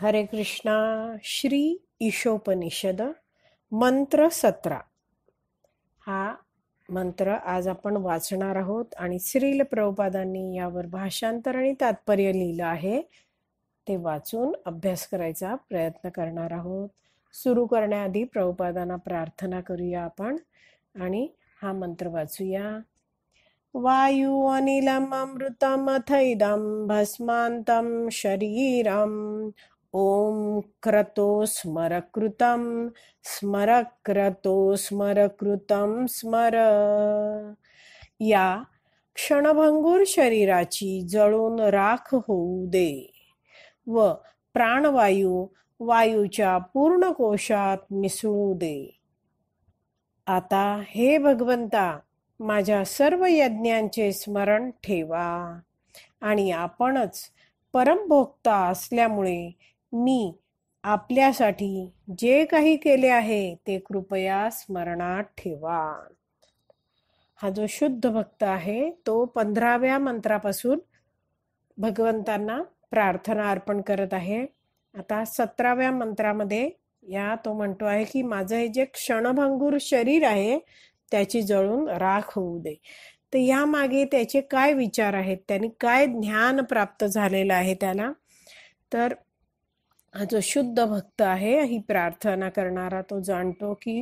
हरे कृष्णा श्री ईशोपनिषद मंत्र सतरा हा मंत्र आज आपण वाचणार आहोत आणि श्रील प्रभुपादांनी यावर भाषांतर आणि तात्पर्य लिहिलं आहे ते वाचून अभ्यास करायचा प्रयत्न करणार आहोत सुरू करण्याआधी प्रभुपादांना प्रार्थना करूया आपण आणि हा मंत्र वाचूया वायु इदम भस्मांतम शरीरम ओम क्रतो स्मरकृतं स्मरक्रतो कृतम स्मर या क्षणभंगूर शरीराची जळून राख होऊ दे व प्राणवायू वायूच्या पूर्ण कोशात मिसळू दे आता हे भगवंता माझ्या सर्व यज्ञांचे स्मरण ठेवा आणि आपणच परमभोक्ता असल्यामुळे मी आपल्यासाठी जे काही केले आहे ते कृपया स्मरणात ठेवा हा जो शुद्ध भक्त आहे तो पंधराव्या मंत्रापासून भगवंतांना प्रार्थना अर्पण करत आहे आता सतराव्या मंत्रामध्ये या तो म्हणतो आहे की माझं हे जे क्षणभंगूर शरीर आहे त्याची जळून राख होऊ दे तर यामागे त्याचे काय विचार आहेत त्यांनी काय ज्ञान प्राप्त झालेलं आहे त्याला तर हा जो शुद्ध भक्त आहे ही प्रार्थना करणारा तो जाणतो की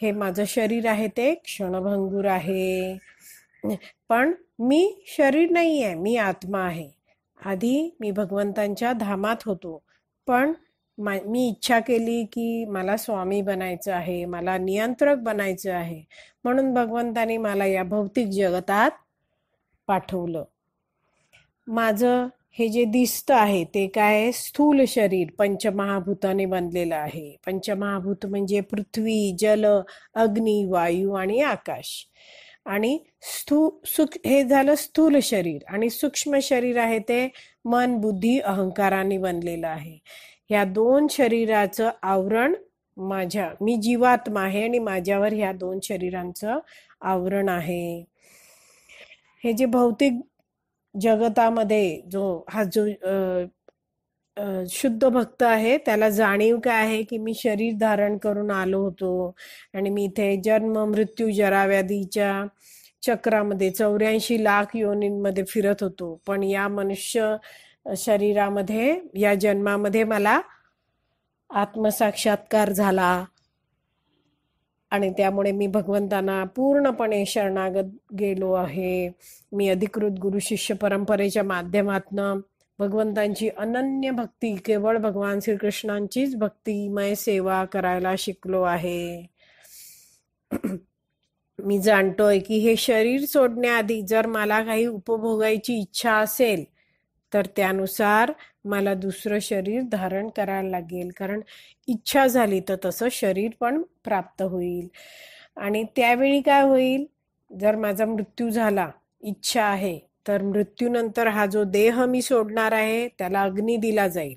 हे माझं शरीर आहे ते क्षणभंगूर आहे पण मी शरीर नाही आहे मी आत्मा आहे आधी मी भगवंतांच्या धामात होतो पण मी इच्छा केली की मला स्वामी बनायचं आहे मला नियंत्रक बनायचं आहे म्हणून भगवंतानी मला या भौतिक जगतात पाठवलं माझं हे जे दिसतं आहे ते काय स्थूल शरीर पंचमहाभूताने बनलेलं आहे पंचमहाभूत म्हणजे पृथ्वी जल अग्नी वायू आणि आकाश आणि स्थू सुख हे झालं स्थूल शरीर आणि सूक्ष्म शरीर आहे ते मन बुद्धी अहंकाराने बनलेलं आहे ह्या दोन शरीराचं आवरण माझ्या मी जीवात्मा आहे आणि माझ्यावर ह्या दोन शरीरांचं आवरण आहे हे जे भौतिक जगतामध्ये जो हा जो शुद्ध भक्त आहे त्याला जाणीव काय आहे की मी शरीर धारण करून आलो होतो आणि मी इथे जन्म मृत्यू जराव्याधीच्या चक्रामध्ये चौऱ्याऐंशी लाख योनींमध्ये फिरत होतो पण या मनुष्य शरीरामध्ये या जन्मामध्ये मला आत्मसाक्षात्कार झाला आणि त्यामुळे मी भगवंतांना पूर्णपणे शरणागत गेलो आहे मी अधिकृत गुरु शिष्य परंपरेच्या माध्यमातनं भगवंतांची अनन्य भक्ती केवळ भगवान श्रीकृष्णांचीच भक्तीमय सेवा करायला शिकलो आहे मी जाणतोय की हे शरीर सोडण्याआधी जर मला काही उपभोगायची इच्छा असेल तर त्यानुसार मला दुसरं शरीर धारण करायला लागेल कारण इच्छा झाली तर तसं शरीर पण प्राप्त होईल आणि त्यावेळी काय होईल जर माझा मृत्यू झाला इच्छा आहे तर मृत्यूनंतर हा जो देह मी सोडणार आहे त्याला अग्नी दिला जाईल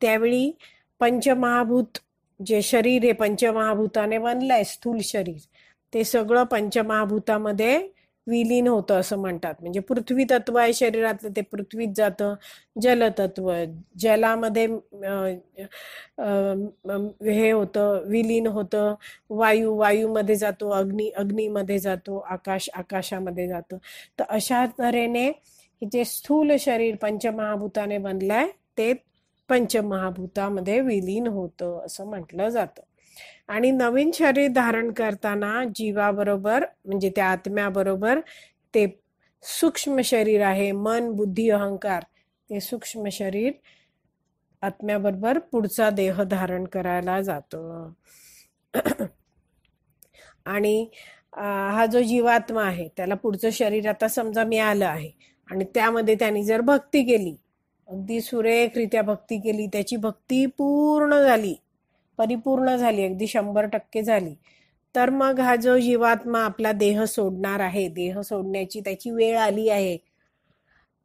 त्यावेळी पंचमहाभूत जे शरीर आहे पंचमहाभूताने बनलंय स्थूल शरीर ते सगळं पंचमहाभूतामध्ये विलीन होतं असं म्हणतात म्हणजे पृथ्वी तत्व आहे शरीरातलं ते पृथ्वीत जातं जलतत्व जलामध्ये हे होतं विलीन होतं वायू वायूमध्ये जातो अग्नी अग्नीमध्ये जातो आकाश आकाशामध्ये जातो तर अशा तऱ्हेने जे स्थूल शरीर पंचमहाभूताने बनलंय ते पंचमहाभूतामध्ये विलीन होतं असं म्हटलं जातं आणि नवीन शरीर धारण करताना जीवाबरोबर म्हणजे त्या आत्म्याबरोबर ते सूक्ष्म शरीर आहे मन बुद्धी अहंकार ते सूक्ष्म शरीर आत्म्याबरोबर पुढचा देह धारण करायला जातो आणि हा जो जीवात्मा आहे त्याला पुढचं शरीर आता समजा मिळालं आहे आणि त्यामध्ये त्यांनी जर भक्ती केली अगदी सुरेखरित्या भक्ती केली त्याची भक्ती पूर्ण झाली परिपूर्ण झाली अगदी शंभर टक्के झाली तर मग हा जो जीवात्मा आपला देह सोडणार आहे देह सोडण्याची त्याची वेळ आली आहे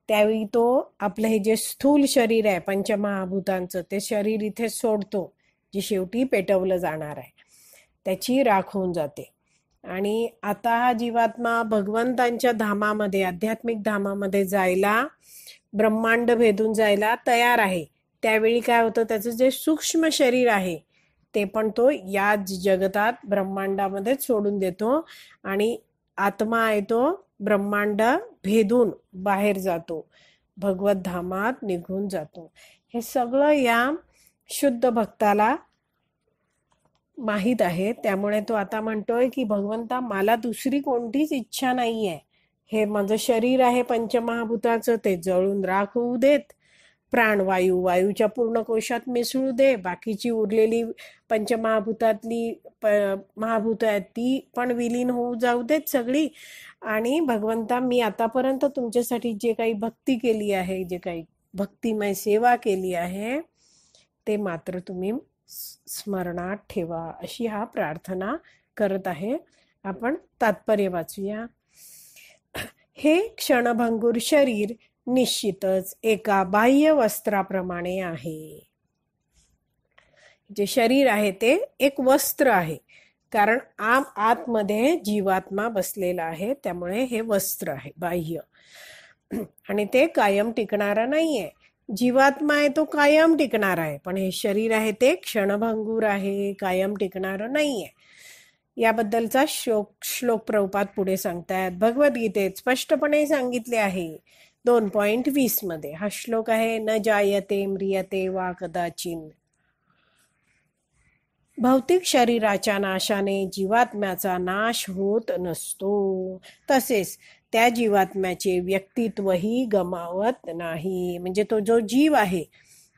त्यावेळी तो आपलं हे जे स्थूल शरीर आहे पंचमहाभूतांचं ते शरीर इथे सोडतो जे शेवटी पेटवलं जाणार आहे त्याची राख होऊन जाते आणि आता हा जीवात्मा भगवंतांच्या धामामध्ये आध्यात्मिक धामामध्ये जायला ब्रह्मांड भेदून जायला तयार आहे त्यावेळी काय होतं त्याचं जे सूक्ष्म शरीर आहे ते पण तो या जगतात ब्रह्मांडामध्ये सोडून देतो आणि आत्मा आहे तो ब्रह्मांड भेदून बाहेर जातो भगवत धामात निघून जातो हे सगळं या शुद्ध भक्ताला माहीत आहे त्यामुळे तो आता म्हणतोय की भगवंता मला दुसरी कोणतीच इच्छा नाहीये हे माझं शरीर आहे पंचमहाभूताचं ते जळून राख होऊ देत प्राणवायू वायूच्या पूर्ण कोशात मिसळू दे बाकीची उरलेली पंचमहाभूतातली प आहेत ती पण विलीन होऊ जाऊ देत सगळी आणि भगवंता मी आतापर्यंत तुमच्यासाठी जे काही भक्ती केली आहे जे काही भक्तिमय सेवा केली आहे ते मात्र तुम्ही स्मरणात ठेवा अशी हा प्रार्थना करत आहे आपण तात्पर्य वाचूया हे क्षणभंगूर शरीर निश्चितच एका बाह्य वस्त्राप्रमाणे आहे जे शरीर आहे ते एक वस्त्र आहे कारण आम आतमध्ये जीवात्मा बसलेला आहे त्यामुळे हे वस्त्र आहे बाह्य आणि ते कायम टिकणार नाहीये जीवात्मा आहे तो कायम टिकणार आहे पण हे शरीर आहे ते क्षणभंगूर आहे कायम टिकणार नाहीये याबद्दलचा श्लोक श्लोक प्रभुपात पुढे सांगतायत भगवद्गीतेत स्पष्टपणे सांगितले आहे दोन पॉईंट मध्ये हा श्लोक आहे न जायते म्रियते वा कदाचिन भौतिक शरीराच्या नाशाने जीवात्म्याचा नाश होत नसतो तसेच त्या जीवात्म्याचे व्यक्तित्वही गमावत नाही म्हणजे तो जो जीव आहे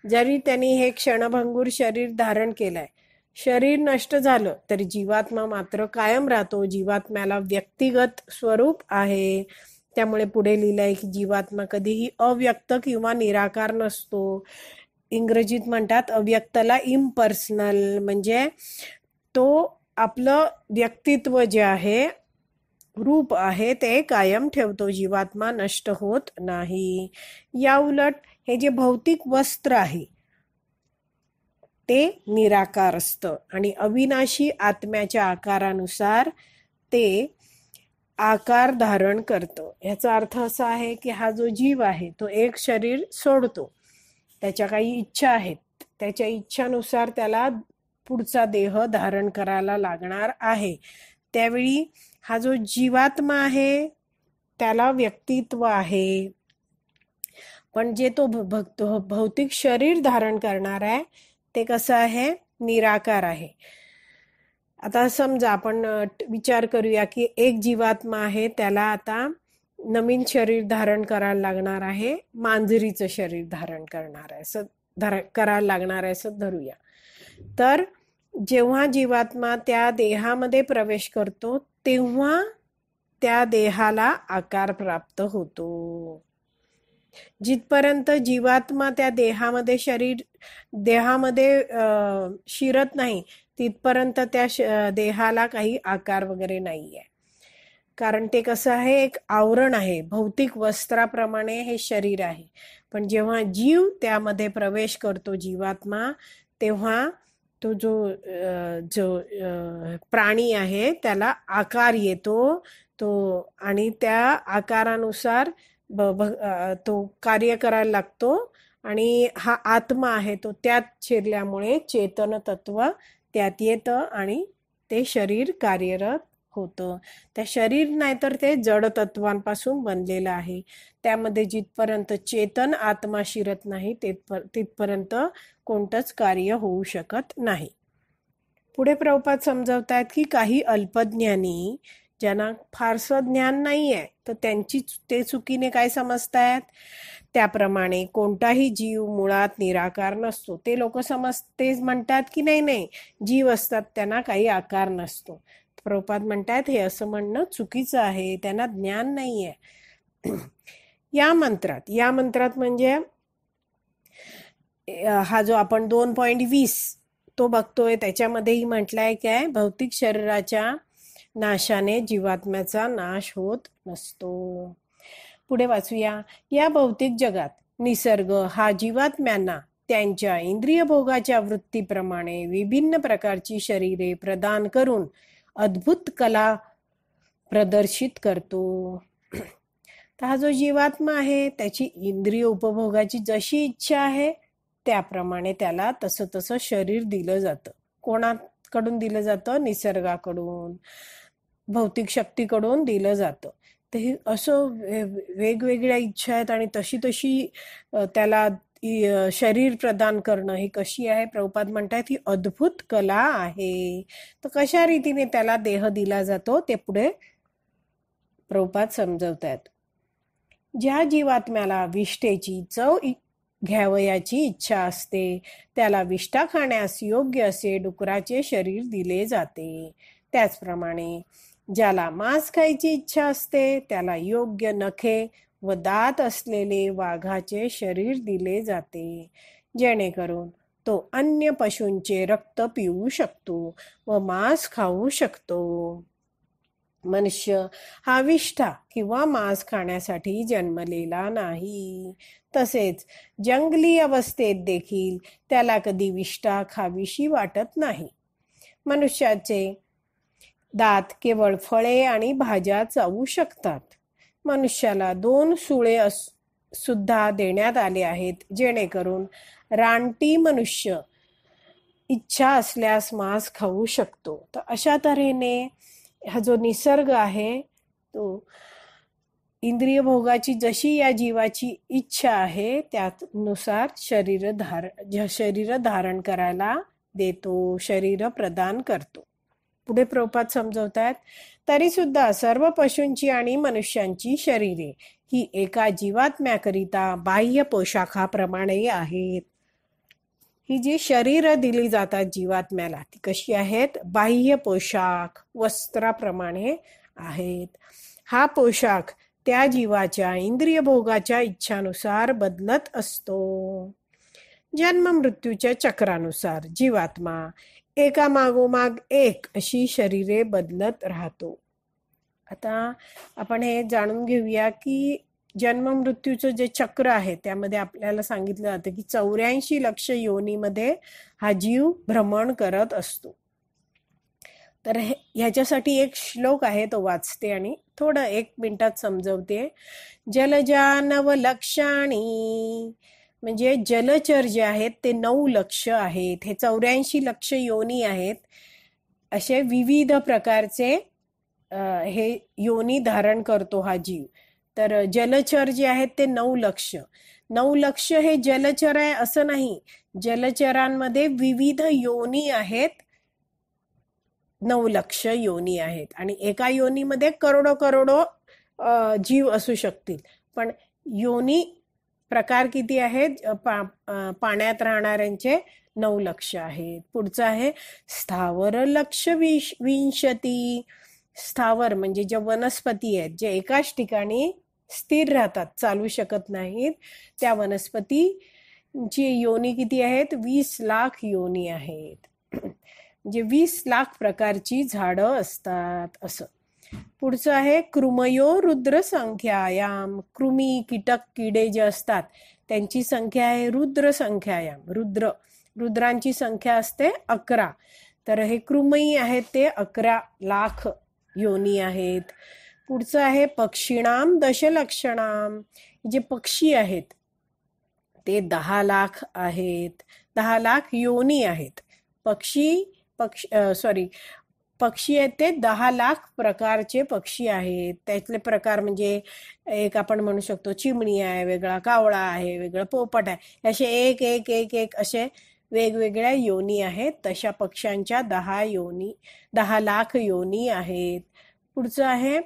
जरी त्यांनी हे क्षणभंगूर शरीर धारण केलंय शरीर नष्ट झालं तरी जीवात्मा मात्र कायम राहतो जीवात्म्याला व्यक्तिगत स्वरूप आहे त्यामुळे पुढे लिहिलंय की जीवात्मा कधीही अव्यक्त किंवा निराकार नसतो इंग्रजीत म्हणतात अव्यक्तला इम्पर्सनल म्हणजे तो आपलं व्यक्तित्व जे आहे रूप आहे ते कायम ठेवतो जीवात्मा नष्ट होत नाही या उलट हे जे भौतिक वस्त्र आहे ते निराकार असतं आणि अविनाशी आत्म्याच्या आकारानुसार ते आकार धारण करतो याचा अर्थ असा आहे की हा जो जीव आहे तो एक शरीर सोडतो त्याच्या काही इच्छा आहेत त्याच्या इच्छानुसार त्याला पुढचा देह धारण करायला लागणार आहे त्यावेळी हा जो जीवात्मा आहे त्याला व्यक्तित्व आहे पण जे तो भक्त भौतिक शरीर धारण करणार आहे ते कसं आहे निराकार आहे आता समजा आपण विचार करूया की एक जीवात्मा आहे त्याला आता नवीन शरीर धारण करायला लागणार आहे मांजरीचं शरीर धारण करणार आहे असं करायला लागणार आहे असं धरूया तर जेव्हा जीवात्मा त्या देहामध्ये प्रवेश करतो तेव्हा त्या देहाला आकार प्राप्त होतो जिथपर्यंत जीवात्मा त्या देहामध्ये शरीर देहामध्ये शिरत नाही तिथपर्यंत त्या देहाला काही आकार वगैरे नाहीये कारण ते कसं आहे एक आवरण आहे भौतिक वस्त्राप्रमाणे हे शरीर आहे पण जेव्हा जीव त्यामध्ये प्रवेश करतो जीवात्मा तेव्हा तो जो जो प्राणी आहे त्याला आकार येतो तो आणि त्या आकारानुसार तो कार्य करायला लागतो आणि हा आत्मा आहे तो त्यात शिरल्यामुळे चेतन तत्व त्यात येतं आणि ते शरीर कार्यरत होतं त्या शरीर नाही तर ते जडतत्वांपासून बनलेलं आहे त्यामध्ये जिथपर्यंत चेतन आत्मा शिरत नाही तिथपर्यंत कोणतंच कार्य होऊ शकत नाही पुढे प्रभुपात समजवतायत की काही अल्पज्ञानी ज्यांना फारसं ज्ञान नाही आहे तर त्यांची ते चुकीने काय समजतायत त्याप्रमाणे कोणताही जीव मुळात निराकार नसतो ते लोक समजतेच म्हणतात की नाही नाही जीव असतात त्यांना काही आकार नसतो प्रपात म्हणतात हे असं म्हणणं चुकीचं आहे त्यांना ज्ञान नाही आहे या मंत्रात या मंत्रात म्हणजे हा जो आपण दोन पॉइंट वीस तो बघतोय त्याच्यामध्येही म्हटलंय काय भौतिक शरीराच्या नाशाने जीवात्म्याचा नाश होत नसतो पुढे वाचूया या भौतिक जगात निसर्ग हा जीवात्म्यांना त्यांच्या इंद्रिय भोगाच्या वृत्तीप्रमाणे विभिन्न प्रकारची शरीरे प्रदान करून अद्भुत कला प्रदर्शित करतो हा जो जीवात्मा आहे त्याची इंद्रिय उपभोगाची जशी इच्छा आहे त्याप्रमाणे त्याला तसं तसं शरीर दिलं जातं कोणाकडून दिलं जातं निसर्गाकडून भौतिक शक्तीकडून दिलं जातं ते असं वेगवेगळ्या इच्छा आहेत आणि तशी तशी त्याला शरीर प्रदान करणं ही कशी आहे प्रभुपाद म्हणतात ही अद्भुत कला आहे तर कशा रीतीने त्याला देह दिला जातो ते पुढे प्रभुपाद समजवतात ज्या जीवात्म्याला विष्ठेची चव घ्यावयाची इच्छा असते त्याला विष्ठा खाण्यास योग्य असे डुकराचे शरीर दिले जाते त्याचप्रमाणे ज्याला मांस खायची इच्छा असते त्याला योग्य नखे व दात असलेले वाघाचे शरीर दिले जाते जेणेकरून तो अन्य पशूंचे रक्त पिऊ शकतो व मांस खाऊ शकतो मनुष्य हा विष्ठा किंवा मांस खाण्यासाठी जन्मलेला नाही तसेच जंगली अवस्थेत देखील त्याला कधी विष्ठा खावीशी वाटत नाही मनुष्याचे दात केवळ फळे आणि भाज्या चावू शकतात मनुष्याला दोन सुळे सुद्धा देण्यात आले आहेत जेणेकरून रानटी मनुष्य इच्छा असल्यास मांस खाऊ शकतो तर अशा तऱ्हेने हा जो निसर्ग आहे तो इंद्रिय भोगाची जशी या जीवाची इच्छा आहे त्यानुसार शरीर धार शरीर धारण करायला देतो शरीर प्रदान करतो पुढे प्रोपात समजवतात तरी सुद्धा सर्व पशूंची आणि मनुष्यांची शरीरे ही एका जीवात्म्याकरिता बाह्य पोशाखाप्रमाणे आहेत ही जी शरीर दिली जातात जीवात्म्याला ती कशी आहेत बाह्य पोशाख वस्त्राप्रमाणे आहेत हा पोशाख त्या जीवाच्या इंद्रिय भोगाच्या इच्छानुसार बदलत असतो जन्म मृत्यूच्या चक्रानुसार जीवात्मा एका मागोमाग एक अशी शरीरे बदलत राहतो आता आपण हे जाणून घेऊया की जन्म मृत्यूचं जे चक्र आहे त्यामध्ये आपल्याला सांगितलं जातं की चौऱ्याऐंशी लक्ष योनीमध्ये हा जीव भ्रमण करत असतो तर ह्याच्यासाठी एक श्लोक आहे तो वाचते आणि थोडं एक मिनिटात समजवते जलजानव लक्षाणी म्हणजे जलचर जे आहेत ते नऊ लक्ष आहेत हे चौऱ्याऐंशी लक्ष योनी आहेत असे विविध प्रकारचे हे योनी धारण करतो हा जीव तर जलचर जे आहेत ते नऊ लक्ष नऊ लक्ष हे जलचर आहे असं नाही जलचरांमध्ये विविध योनी आहेत नऊ लक्ष योनी आहेत आणि एका योनीमध्ये करोडो करोडो जीव असू शकतील पण योनी प्रकार किती आहेत पाण्यात राहणाऱ्यांचे नऊ लक्ष आहेत पुढचं आहे स्थावर लक्ष विंशती स्थावर म्हणजे जे वनस्पती आहेत जे एकाच ठिकाणी स्थिर राहतात चालू शकत नाहीत त्या वनस्पती जी योनी किती आहेत वीस लाख योनी आहेत म्हणजे वीस लाख प्रकारची झाडं असतात असं पुढचं आहे कृमयो रुद्र संख्यायाम कृमी कीटक किडे जे असतात त्यांची संख्या आहे रुद्र संख्यायाम रुद्र रुद्रांची संख्या असते अकरा तर हे कृमयी आहेत ते अकरा लाख योनी आहेत पुढचं आहे पक्षिणाम दशलक्षणाम जे पक्षी आहेत ते दहा लाख आहेत दहा लाख योनी आहेत पक्षी पक्ष सॉरी पक्षी आहेत ते दहा लाख प्रकारचे पक्षी आहेत त्यातले प्रकार म्हणजे एक आपण म्हणू शकतो चिमणी आहे वेगळा कावळा आहे वेगळा पोपट आहे असे एक एक एक एक असे वेगवेगळ्या योनी आहेत तशा पक्ष्यांच्या दहा योनी दहा लाख योनी आहेत पुढचं आहे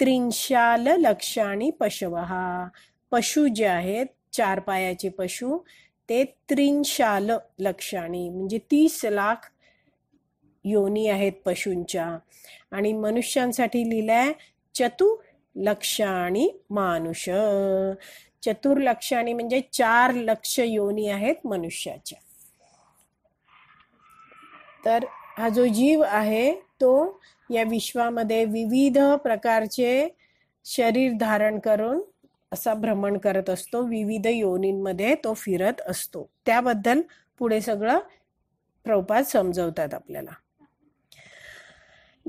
त्रिंशाल लक्षाणी पशवहा पशु जे आहेत चार पायाचे पशु ते त्रिंशाल लक्षाणी म्हणजे तीस लाख योनी आहेत पशूंच्या आणि मनुष्यांसाठी लिहिलंय चतु आणि मानुष चतुर्लक्ष आणि म्हणजे चार लक्ष योनी आहेत मनुष्याच्या तर हा जो जीव आहे तो या विश्वामध्ये विविध प्रकारचे शरीर धारण करून असा भ्रमण करत असतो विविध योनींमध्ये तो फिरत असतो त्याबद्दल पुढे सगळं प्रपात समजवतात आपल्याला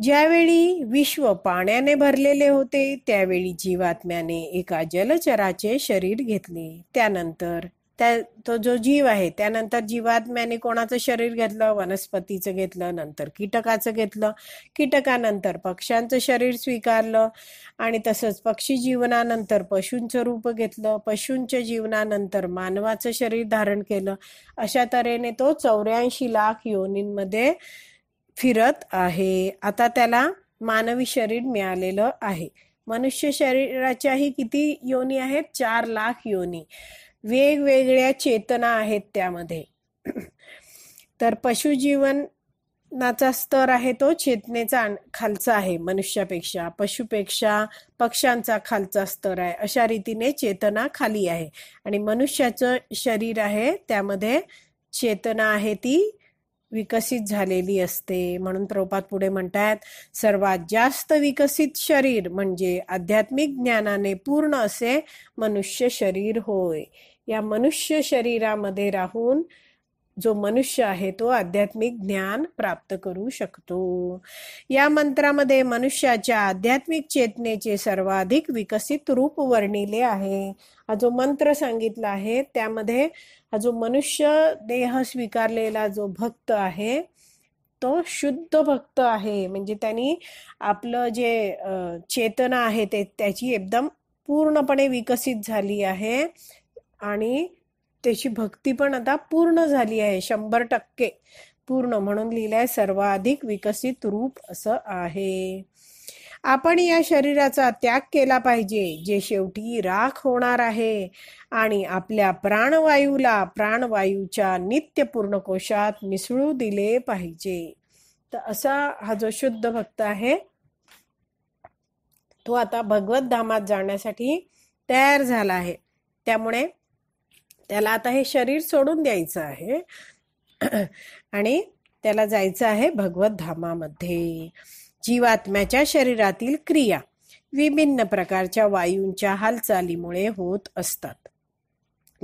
ज्यावेळी विश्व पाण्याने भरलेले होते त्यावेळी जीवात्म्याने एका जलचराचे शरीर घेतले त्यानंतर त्या तो जो जीव आहे त्यानंतर जीवात्म्याने कोणाचं शरीर घेतलं वनस्पतीचं घेतलं नंतर कीटकाचं घेतलं कीटकानंतर पक्ष्यांचं शरीर स्वीकारलं आणि तसंच पक्षी जीवनानंतर पशूंचं रूप घेतलं पशूंच्या जीवनानंतर मानवाचं शरीर धारण केलं अशा तऱ्हेने तो चौऱ्याऐंशी लाख योनींमध्ये फिरत आहे आता त्याला मानवी शरीर मिळालेलं आहे मनुष्य शरीराच्याही किती योनी आहेत चार लाख योनी वेगवेगळ्या चेतना आहेत त्यामध्ये तर पशुजीवनाचा स्तर आहे तो चेतनेचा खालचा आहे मनुष्यापेक्षा पशुपेक्षा पक्ष्यांचा खालचा स्तर आहे अशा रीतीने चेतना खाली आहे आणि मनुष्याचं शरीर आहे त्यामध्ये चेतना आहे ती विकसित झालेली असते म्हणून प्रपात पुढे म्हणतात सर्वात जास्त विकसित शरीर म्हणजे आध्यात्मिक ज्ञानाने पूर्ण असे मनुष्य शरीर होय या मनुष्य शरीरामध्ये राहून जो मनुष्य आहे तो आध्यात्मिक ज्ञान प्राप्त करू शकतो या मंत्रामध्ये मनुष्याच्या आध्यात्मिक चेतनेचे सर्वाधिक विकसित रूप वर्णिले आहे हा जो मंत्र सांगितला आहे त्यामध्ये हा जो मनुष्य देह स्वीकारलेला जो भक्त आहे तो शुद्ध भक्त आहे म्हणजे त्यांनी आपलं जे चेतना आहे ते त्याची एकदम पूर्णपणे विकसित झाली आहे आणि त्याची भक्ती पण आता पूर्ण झाली आहे शंभर टक्के पूर्ण म्हणून लिहिलंय सर्वाधिक विकसित रूप असं आहे आपण या शरीराचा त्याग केला पाहिजे जे शेवटी राख होणार आहे आणि आपल्या प्राणवायूला प्राणवायूच्या नित्य पूर्णकोशात मिसळू दिले पाहिजे तर असा हा जो शुद्ध भक्त आहे तो आता भगवत धामात जाण्यासाठी तयार झाला आहे त्यामुळे त्याला आता हे शरीर सोडून द्यायचं आहे आणि त्याला जायचं आहे भगवत धामामध्ये जीवात्म्याच्या शरीरातील क्रिया विभिन्न प्रकारच्या वायूंच्या हालचालीमुळे होत असतात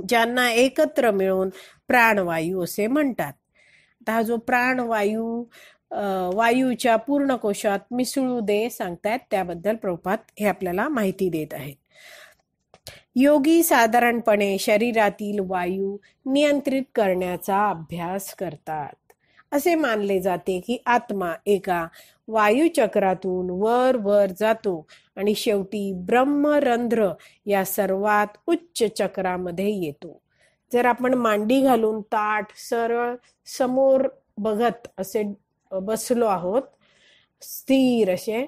ज्यांना एकत्र मिळून प्राणवायू असे म्हणतात आता हा जो प्राणवायू वायूच्या पूर्ण कोशात मिसळू दे सांगतायत त्याबद्दल प्रपात हे आपल्याला माहिती देत आहेत योगी साधारणपणे शरीरातील वायू नियंत्रित करण्याचा अभ्यास करतात असे मानले जाते की आत्मा एका वायुचक्रातून वर वर जातो आणि शेवटी ब्रह्मरंध्र या सर्वात उच्च चक्रामध्ये येतो जर आपण मांडी घालून ताट सरळ समोर बघत असे बसलो आहोत स्थिर असे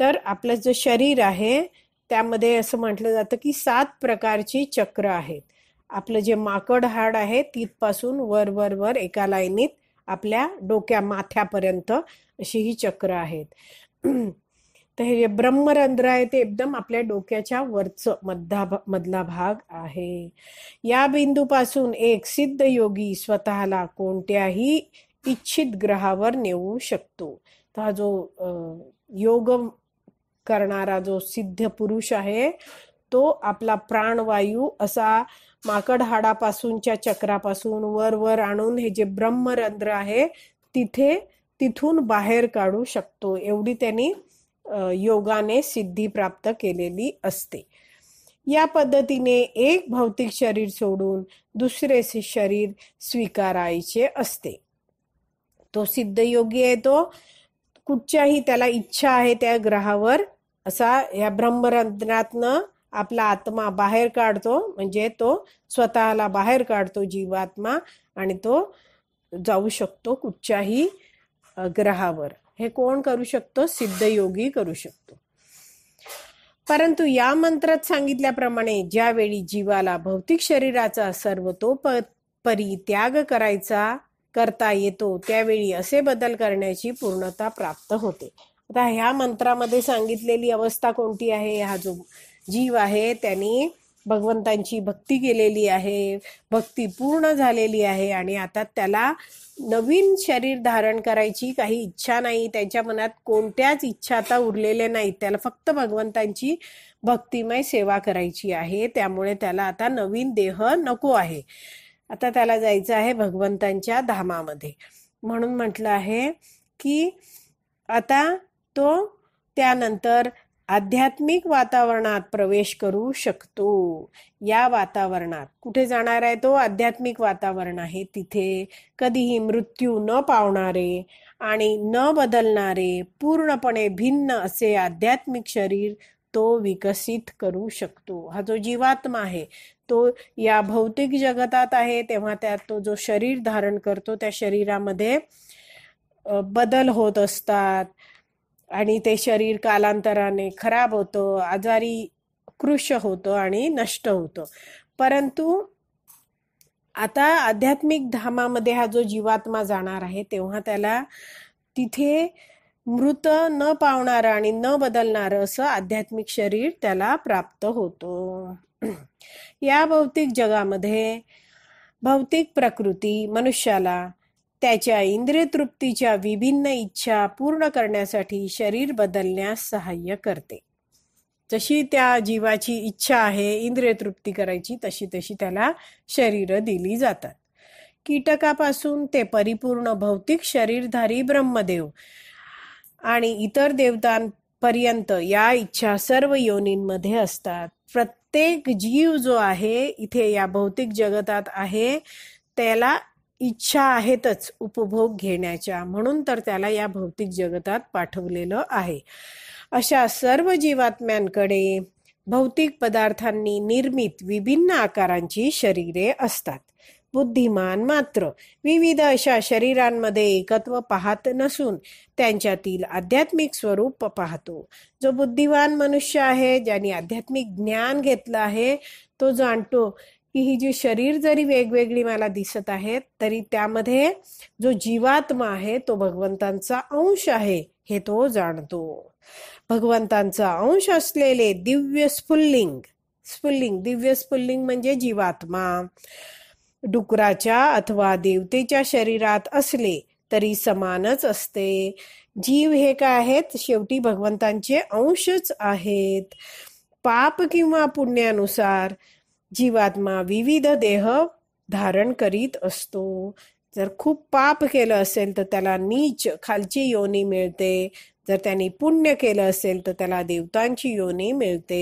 तर आपलं जे शरीर आहे त्यामध्ये असं म्हटलं जातं की सात प्रकारची चक्र आहेत आपलं जे माकड हाड आहे तिथपासून वर वर वर एका लाईनीत आपल्या डोक्या माथ्यापर्यंत अशी ही चक्र आहेत तर हे जे ब्रह्मरंध्र आहे ते एकदम आपल्या डोक्याच्या वरचं मधला मधला भाग आहे या बिंदूपासून एक सिद्ध योगी स्वतःला कोणत्याही इच्छित ग्रहावर नेऊ शकतो तर जो योग करणारा जो सिद्ध पुरुष आहे तो आपला प्राणवायू असा माकड हाडापासूनच्या चक्रापासून वर वर आणून हे जे ब्रह्मरंध्र आहे तिथे तिथून बाहेर काढू शकतो एवढी त्यांनी योगाने सिद्धी प्राप्त केलेली असते या पद्धतीने एक भौतिक शरीर सोडून दुसरे शरीर स्वीकारायचे असते तो सिद्ध योगी आहे तो कुठच्याही त्याला इच्छा आहे त्या ग्रहावर असा या ब्रह्मरंध्रातनं आपला आत्मा बाहेर काढतो म्हणजे तो स्वतःला बाहेर काढतो जीवात्मा आणि तो जाऊ शकतो कुठच्याही ग्रहावर हे कोण करू शकतो सिद्धयोगी करू शकतो परंतु या मंत्रात सांगितल्याप्रमाणे ज्यावेळी जीवाला भौतिक शरीराचा तो परित्याग करायचा करता येतो त्यावेळी असे बदल करण्याची पूर्णता प्राप्त होते आता ह्या मंत्रामध्ये सांगितलेली अवस्था कोणती आहे हा जो जीव आहे त्यांनी भगवंतांची भक्ती केलेली आहे भक्ती पूर्ण झालेली आहे आणि आता त्याला नवीन शरीर धारण करायची काही इच्छा नाही त्याच्या मनात कोणत्याच इच्छा आता उरलेल्या नाहीत त्याला फक्त भगवंतांची भक्तिमय सेवा करायची आहे त्यामुळे त्याला आता नवीन देह नको आहे आता त्याला जायचं आहे भगवंतांच्या धामामध्ये म्हणून म्हटलं आहे की आता तो त्यानंतर आध्यात्मिक वातावरणात प्रवेश करू शकतो या वातावरणात कुठे जाणार आहे तो आध्यात्मिक वातावरण आहे तिथे कधीही मृत्यू न पावणारे आणि न बदलणारे पूर्णपणे भिन्न असे आध्यात्मिक शरीर तो विकसित करू शकतो हा जो जीवात्मा आहे तो या भौतिक जगतात आहे तेव्हा त्यात तो जो शरीर धारण करतो त्या शरीरामध्ये बदल होत असतात आणि ते शरीर कालांतराने खराब होतं आजारी कृश होतो आणि नष्ट होतं परंतु आता आध्यात्मिक धामामध्ये हा जो जीवात्मा जाणार आहे तेव्हा त्याला तिथे मृत न पावणारं आणि न बदलणार असं आध्यात्मिक शरीर त्याला प्राप्त होतो या भौतिक जगामध्ये भौतिक प्रकृती मनुष्याला त्याच्या इंद्रियतृप्तीच्या विभिन्न इच्छा पूर्ण करण्यासाठी शरीर बदलण्यास सहाय्य करते जशी त्या जीवाची इच्छा आहे इंद्रिय तृप्ती करायची तशी तशी त्याला शरीर दिली जातात कीटकापासून ते परिपूर्ण भौतिक शरीरधारी ब्रह्मदेव आणि इतर देवतांपर्यंत या इच्छा सर्व योनींमध्ये असतात प्रत्येक जीव जो आहे इथे या भौतिक जगतात आहे त्याला इच्छा आहेतच उपभोग घेण्याच्या म्हणून तर त्याला या भौतिक जगतात पाठवलेलं आहे अशा सर्व जीवात्म्यांकडे भौतिक पदार्थांनी निर्मित विभिन्न आकारांची शरीरे असतात बुद्धिमान मात्र विविध अशा शरीरांमध्ये एकत्व पाहत नसून त्यांच्यातील आध्यात्मिक स्वरूप पाहतो जो बुद्धिमान मनुष्य आहे ज्याने आध्यात्मिक ज्ञान घेतलं आहे तो जाणतो की ही जी शरीर जरी वेगवेगळी मला दिसत आहेत तरी त्यामध्ये जो जीवात्मा आहे तो भगवंतांचा अंश आहे हे तो जाणतो भगवंतांचा अंश असलेले दिव्य स्फुल्लिंग स्फुल्लिंग दिव्य स्फुल्लिंग म्हणजे जीवात्मा डुकराच्या अथवा देवतेच्या शरीरात असले तरी समानच असते जीव हे काय आहेत शेवटी भगवंतांचे अंशच आहेत पाप किंवा पुण्यानुसार जीवात्मा विविध देह धारण करीत असतो जर खूप पाप केलं असेल तर त्याला नीच खालची योनी मिळते जर त्यांनी पुण्य केलं असेल तर त्याला देवतांची योनी मिळते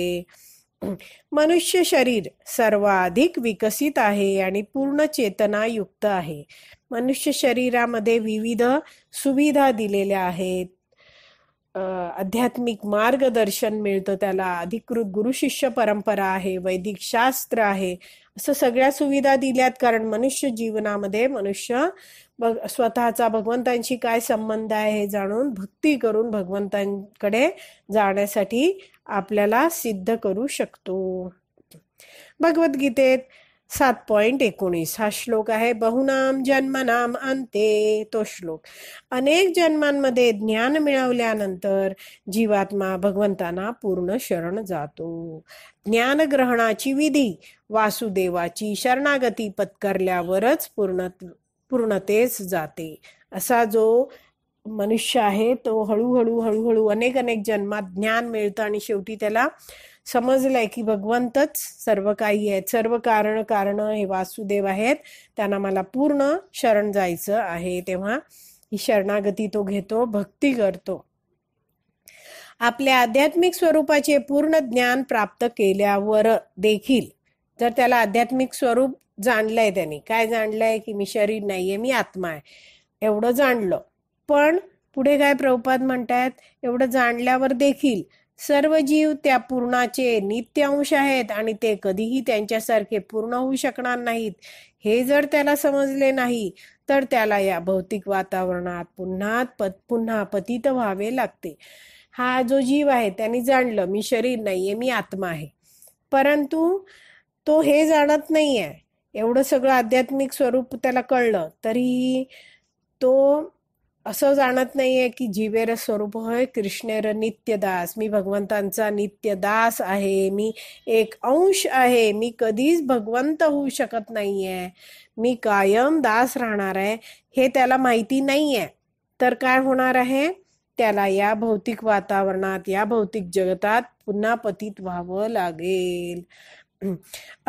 मनुष्य शरीर सर्वाधिक विकसित आहे आणि पूर्ण चेतनायुक्त आहे मनुष्य शरीरामध्ये विविध सुविधा दिलेल्या आहेत आध्यात्मिक मार्गदर्शन मिळतं त्याला अधिकृत गुरुशिष्य परंपरा आहे वैदिक शास्त्र आहे असं सगळ्या सुविधा दिल्यात कारण मनुष्य जीवनामध्ये मनुष्य स्वतःचा भगवंतांशी काय संबंध आहे हे जाणून भक्ती करून भगवंतांकडे जाण्यासाठी आपल्याला सिद्ध करू शकतो भगवद्गीतेत सात पॉइंट एकोणीस हा श्लोक आहे बहुनाम जन्मनाम अंते तो श्लोक अनेक जन्मांमध्ये ज्ञान मिळवल्यानंतर जीवात्मा भगवंतांना पूर्ण शरण जातो ज्ञान ग्रहणाची विधी वासुदेवाची शरणागती पत्करल्यावरच पूर्ण पूर्णतेस जाते असा जो मनुष्य आहे तो हळूहळू हळूहळू अनेक अनेक जन्मात ज्ञान मिळतं आणि शेवटी त्याला समजलंय की भगवंतच सर्व काही आहेत सर्व कारण कारण हे वासुदेव आहेत त्यांना मला पूर्ण शरण जायचं आहे तेव्हा ही शरणागती तो घेतो भक्ती करतो आपल्या आध्यात्मिक स्वरूपाचे पूर्ण ज्ञान प्राप्त केल्यावर देखील जर त्याला आध्यात्मिक स्वरूप जाणलंय त्यांनी काय जाणलंय की मी शरीर नाहीये मी आत्मा आहे एवढं जाणलं पण पुढे काय प्रभुपाद म्हणतायत एवढं जाणल्यावर देखील सर्व जीव त्या पूर्णाचे नित्यांश आहेत आणि ते कधीही त्यांच्यासारखे पूर्ण होऊ शकणार नाहीत हे जर त्याला समजले नाही तर त्याला या भौतिक वातावरणात पुन्हा पत पुन्हा पतित व्हावे लागते हा जो जीव आहे त्याने जाणलं मी शरीर नाही आहे मी आत्मा आहे परंतु तो हे जाणत नाही आहे एवढं सगळं आध्यात्मिक स्वरूप त्याला कळलं तरीही तो असं जाणत नाहीये की जीवेर स्वरूप होय कृष्णेर नित्यदास मी भगवंतांचा नित्यदास आहे मी एक अंश आहे मी कधीच भगवंत होऊ शकत नाहीये मी कायम दास राहणार आहे हे त्याला माहिती नाहीये तर काय होणार आहे त्याला या भौतिक वातावरणात या भौतिक जगतात पुन्हा पतित व्हावं लागेल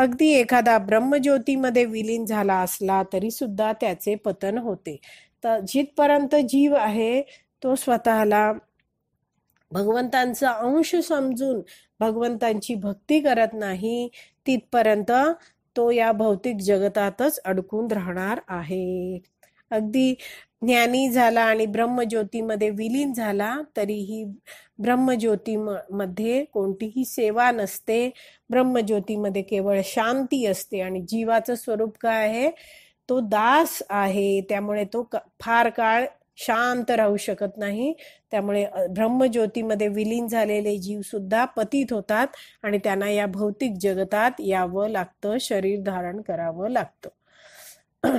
अगदी एखादा ब्रह्मज्योतीमध्ये विलीन झाला असला तरी सुद्धा त्याचे पतन होते तर जिथपर्यंत जीव आहे तो स्वतःला भगवंतांचा अंश समजून भगवंतांची भक्ती करत नाही तिथपर्यंत तो या भौतिक जगतातच अडकून राहणार आहे अगदी ज्ञानी झाला आणि ब्रह्मज्योतीमध्ये विलीन झाला तरीही ब्रह्मज्योती मध्ये कोणतीही सेवा नसते ब्रह्मज्योतीमध्ये केवळ शांती असते आणि जीवाचं स्वरूप काय आहे तो दास आहे त्यामुळे तो फार काळ शांत राहू शकत नाही त्यामुळे ब्रह्मज्योतीमध्ये विलीन झालेले जीव सुद्धा पतित होतात आणि त्यांना या भौतिक जगतात यावं लागतं शरीर धारण करावं लागतं